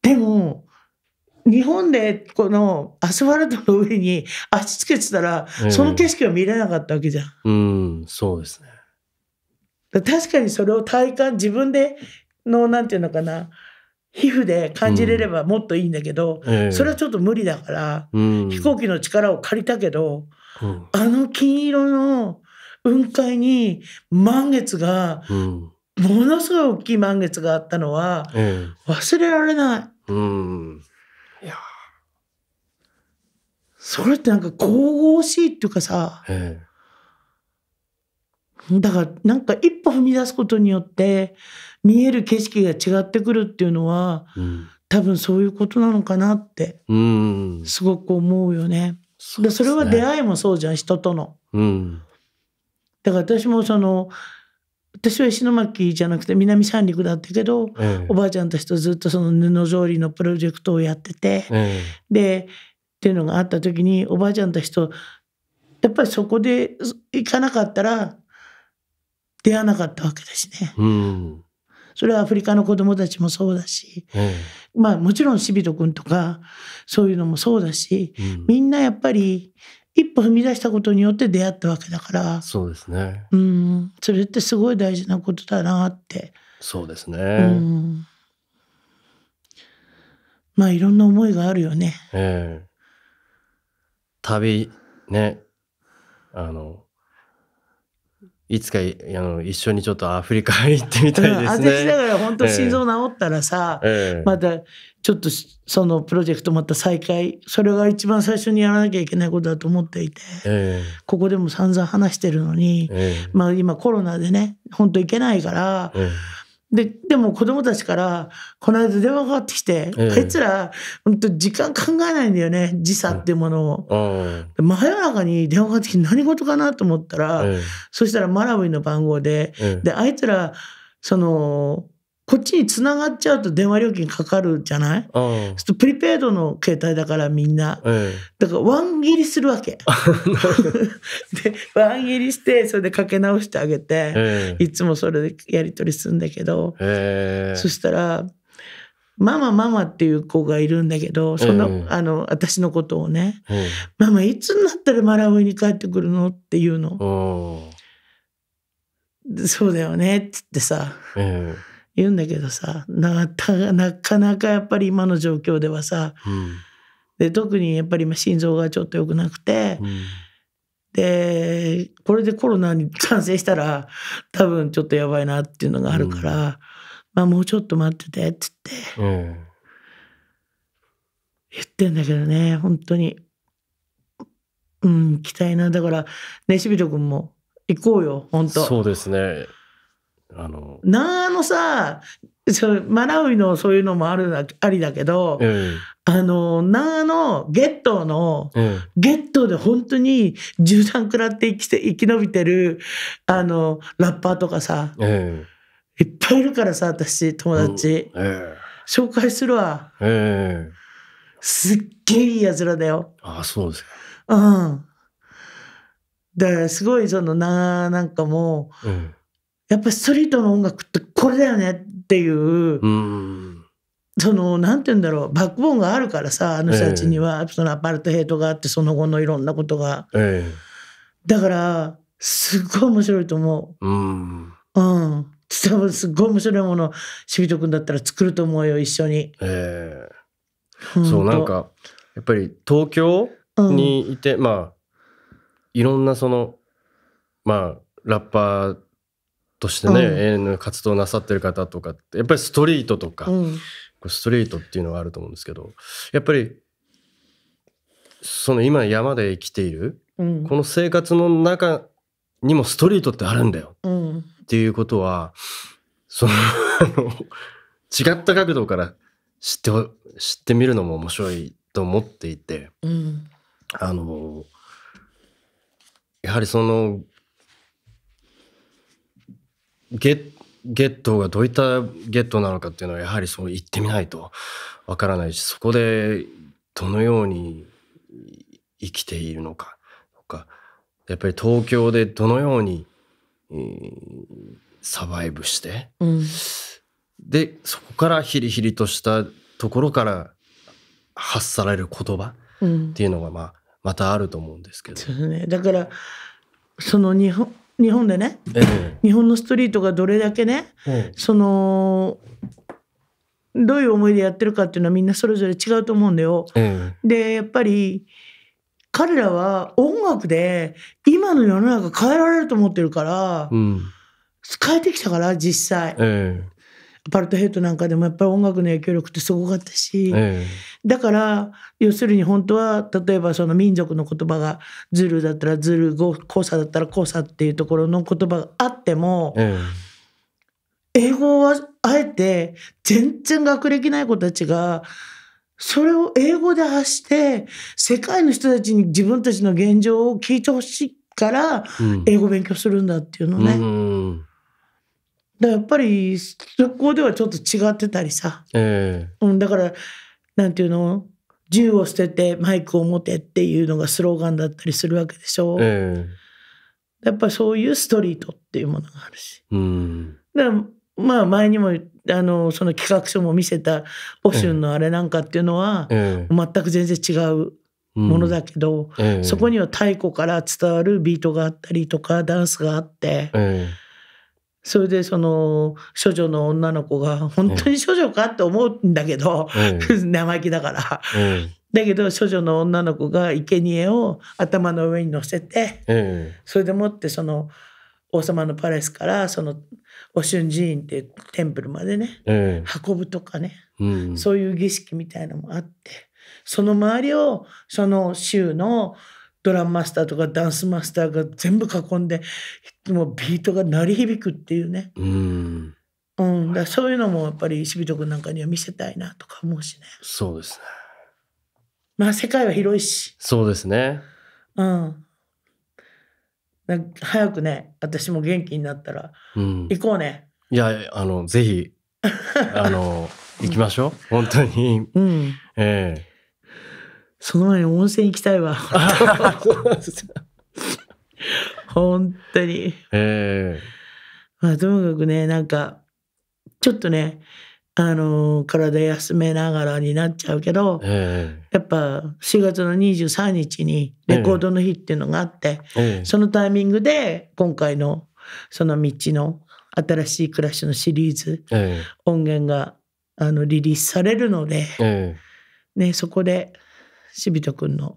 でも、日本でこのアスファルトの上に足つけてたら、その景色は見れなかったわけじゃん。ん、うん、そうですね。確かにそれを体感、自分での、なんていうのかな、皮膚で感じれればもっといいんだけど、うん、それはちょっと無理だから、飛行機の力を借りたけど、うん、あの金色の雲海に満月が、うん、ものすごい大きい満月があったのは、忘れられない。いやそれってなんか神々しいっていうかさ、えだからなんか一歩踏み出すことによって見える景色が違ってくるっていうのは、うん、多分そういうことなのかなってすごく思うよね。そで、ね、それは出会いもそうじゃん人との。うん、だから私もその私は石巻じゃなくて南三陸だったけど、ええ、おばあちゃんたちとずっとその布造りのプロジェクトをやってて、え、でっていうのがあった時におばあちゃんたちとやっぱりそこで行かなかったら出会わなかったわけだしね。うんそれはアフリカの子どもたちもそうだし、うん、まあもちろんシビト君とかそういうのもそうだし、うん、みんなやっぱり一歩踏み出したことによって出会ったわけだからそうですねうんそれってすごい大事なことだなってそうですね、うん、まあいろんな思いがあるよね、えー、旅ねあのいつかあの一緒にちょっとアフリカ行ってみたいですね。私だから本当心臓治ったらさ、えまたちょっとそのプロジェクトまた再開それが一番最初にやらなきゃいけないことだと思っていて、え、ここでも散々話してるのに、まあ今コロナでね本当行けないから。ででも子供たちからこの間電話かかってきて、えあいつら本当時間考えないんだよね時差っていうものを、うん、真夜中に電話かかってきて何事かなと思ったら、えそしたらマラウイの番号で、えであいつらそのこっちにつながっちゃうと電話料金かかるじゃない、うん、とプリペイドの携帯だからみんな、うん、だからワン切りするわけ でワン切りしてそれでかけ直してあげて、うん、いつもそれでやり取りするんだけど、そしたらママママっていう子がいるんだけどその、うん、あの私のことをね、うん、ママいつになったらマラウイに帰ってくるの?」って言うの。そうだよねっつってさ、言うんだけどさなかなかやっぱり今の状況ではさ、うん、で特にやっぱり今心臓がちょっと良くなくて、うん、でこれでコロナに感染したら多分ちょっとやばいなっていうのがあるから、うん、まあもうちょっと待っててっつって言ってんだけどね本当にうん行きたいなだからねしびと君も行こうよ本当そうですねあのなあのさマラウイのそういうのもあるありだけど、えー、あの長野ゲットの、えー、ゲットで本当に銃弾食らって生きて生き延びてるあのラッパーとかさ、えー、いっぱいいるからさ私友達、うん、紹介するわ、すっげえいいやつらだよあそうですうんだからすごいそのななんかもう、うやっぱりストリートの音楽ってこれだよねっていう、うそのなんて言うんだろうバックボーンがあるからさあの人たちには、えー、そのアパルトヘイトがあってその後のいろんなことが、えー、だからすっごい面白いと思う。うんうん多分すっごい面白いものしびとくんだったら作ると思うよ一緒に。えー、そうなんかやっぱり東京にいて、うん、まあいろんなそのまあラッパーとしてね、うん、活動なさってる方とかってやっぱりストリートとか、うん、ストリートっていうのがあると思うんですけどやっぱりその今山で生きている、うん、この生活の中にもストリートってあるんだよ、うん、っていうことはその違った角度から知って知ってみるのも面白いと思っていて、あのやはりそのゲッゲットがどういったゲットなのかっていうのはやはりそう行ってみないとわからないしそこでどのように生きているのかとかやっぱり東京でどのように、えー、サバイブして、うん、でそこからヒリヒリとしたところから発される言葉っていうのが、まあ、またあると思うんですけど。うん、ね、だからその日本日本でね、ええ、日本のストリートがどれだけね、え、そのどういう思いでやってるかっていうのはみんなそれぞれ違うと思うんだよ。でやっぱり彼らは音楽で今の世の中変えられると思ってるから、うん、変えてきたから実際、アパルトヘイトなんかでもやっぱり音楽の影響力ってすごかったし。だから要するに本当は例えばその民族の言葉がズルだったらズル交差だったら交差っていうところの言葉があっても、英語はあえて全然学歴ない子たちがそれを英語で発して世界の人たちに自分たちの現状を聞いてほしいから英語勉強するんだっていうのね。うんだやっぱりそこではちょっと違ってたりさ、えー、だからなんていうの銃を捨ててマイクを持てっていうのがスローガンだったりするわけでしょ、えー、やっぱそういうストリートっていうものがあるし、うん、だまあ前にもあのその企画書も見せたオシュンのあれなんかっていうのは、えー、全く全然違うものだけど、うんえー、そこには太古から伝わるビートがあったりとかダンスがあって、えそれでその処女の女の子が本当に処女かって思うんだけど、生意気だから、だけど処女の女の子が生贄を頭の上に乗せて、それでもってその王様のパレスからその寺院っていうテンプルまでね、運ぶとかね、そういう儀式みたいのもあってその周りをその州のドラムマスターとかダンスマスターが全部囲んでもうビートが鳴り響くっていうね、うん、うん、だそういうのもやっぱり石人君なんかには見せたいなとか思うしねそうですねまあ世界は広いしそうですねうん早くね私も元気になったら、うん、行こうねいやあのぜひ あの行きましょう、ん、本当に、うん、ええー、その前に温泉行きたいわ本当に。えー、まあ、ともかくね、なんか、ちょっとね、あのー、体休めながらになっちゃうけど、えー、やっぱ4月の23日にレコードの日っていうのがあって、えー、そのタイミングで今回のその道の新しい暮らしのシリーズ、えー、音源があのリリースされるので、ね、そこでしびとくんの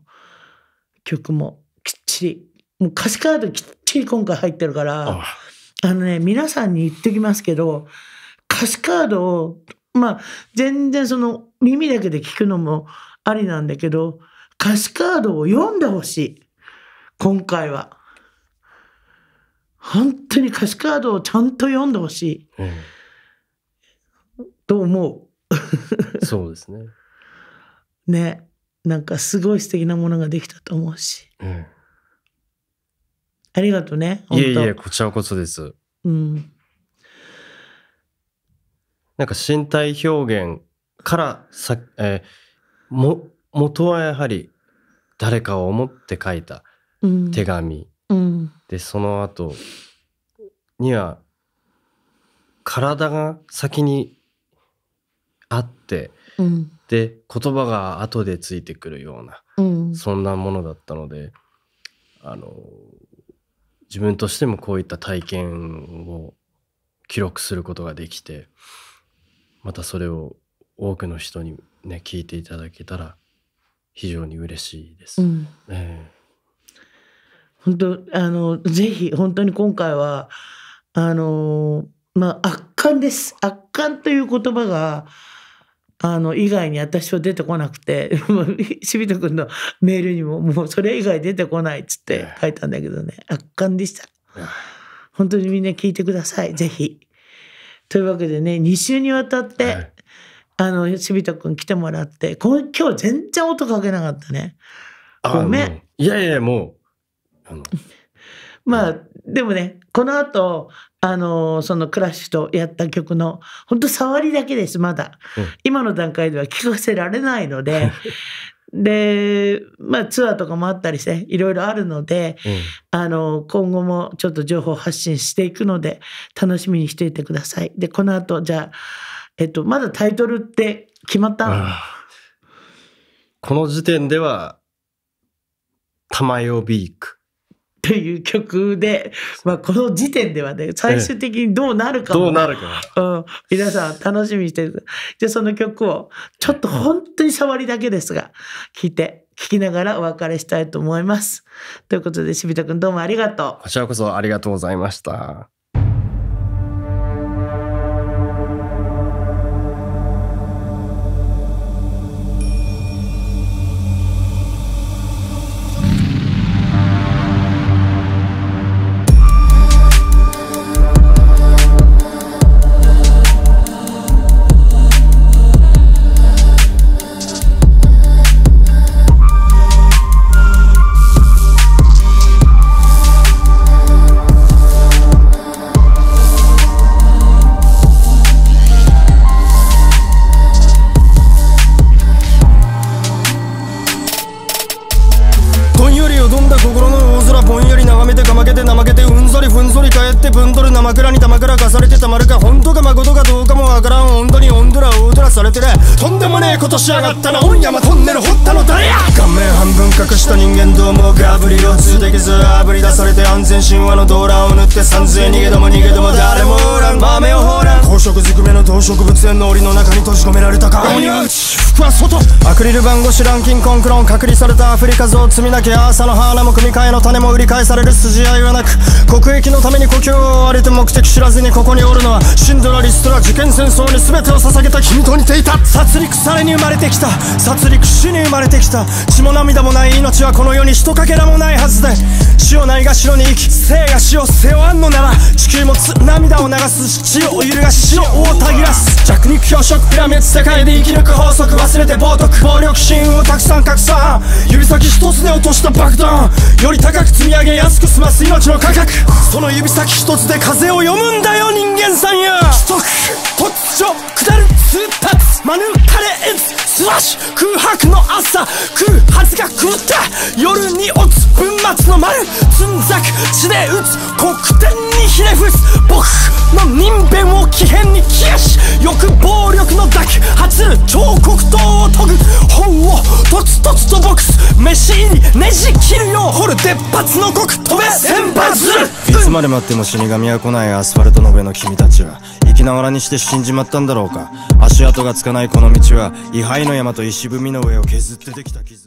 曲もきっちりもう歌詞カードきっちり今回入ってるからあのね皆さんに言ってきますけど歌詞カードをまあ全然その耳だけで聞くのもありなんだけど歌詞カードを読んでほしい今回は。本当に歌詞カードをちゃんと読んでほしい、うん、と思うそうですね ねなんかすごい素敵なものができたと思うし、うんありがとうね。いえいえ、こちらこそです。うん。なんか身体表現からさ、えー、も元はやはり誰かを思って書いた手紙、うん、でその後には体が先にあって、うん、で言葉が後でついてくるような、うん、そんなものだったのであの自分としてもこういった体験を記録することができてまたそれを多くの人にね聞いていただけたら非常に嬉しいです。うんえー、本当あのぜひ本当に今回はあのまあ圧巻です圧巻という言葉があの以外に私は出てこなくてしびとくんのメールにももうそれ以外出てこないっつって書いたんだけどね圧巻でした。本当にみんな聞いてくださいぜひ。というわけでね2週にわたって、はい、あのしびとくん来てもらってこ今日全然音かけなかったね。ごめん。いやいやもう。まあ、でもね、この後、あのそのクラッシュとやった曲の本当触りだけですまだ、うん、今の段階では聴かせられないので で、まあ、ツアーとかもあったりしていろいろあるので、うん、あの今後もちょっと情報発信していくので楽しみにしていてください。でこの後じゃあ、えっと、まだタイトルって決まったこの時点では「玉よビーク」という曲で、まあ、この時点ではね、最終的にどうなるかも、どうなるか、うん、皆さん楽しみにしてる。じゃあその曲を、ちょっと本当に触りだけですが、聴いて、聴きながらお別れしたいと思います。ということで、しびとくんどうもありがとう。こちらこそありがとうございました。としやがったなオン山トンネル掘ったの誰や顔面半分隠した人間どうもガブリを通できず炙り出されて安全神話の動乱を塗って三千逃げども逃げども誰も恨らん豆を放らん公職ずくめの動植物園の檻の中に閉じ込められたか鬼は内くは外アクリル板越しランキンコンクロン隔離されたアフリカ像積みなきゃ朝の花も組み替えの種も売り返される筋合いはなく国益のために故郷を追われて目的知らずにここにおるのはシンドラリストラ受験戦争に全てを捧げた君と似ていた殺戮されに生まれてきた殺戮死に生まれてきた血も涙もない命はこの世に人かけらもないはずで死をないがしろに生き生が死を背負わんのなら地球もつ涙を流すし血を揺るがし死ををたぎらす弱肉強食ピラミッド世界で生き抜く法則忘れて冒涜暴力心をたくさん拡散指先一つで落とした爆弾より高く積み上げ安く済ます命の価格その指先一つで風を読むんだよ人間さんや既得突如下る通達免れえずスラッシ空白の朝空発が狂った夜に落ち文末の丸つんざく血で打つ黒点にひれ伏す僕の人弁を奇変に消し欲暴力のは発る彫刻刀を研ぐ本をとつとつとボックス飯入りねじ切るよう掘る出発の国飛べ先発するいつまで待っても死神は来ないアスファルトの上の君たちは生きながらにして死んじまったんだろうか足跡がつかないこの道は位牌の山と石踏みの上を削ってできた傷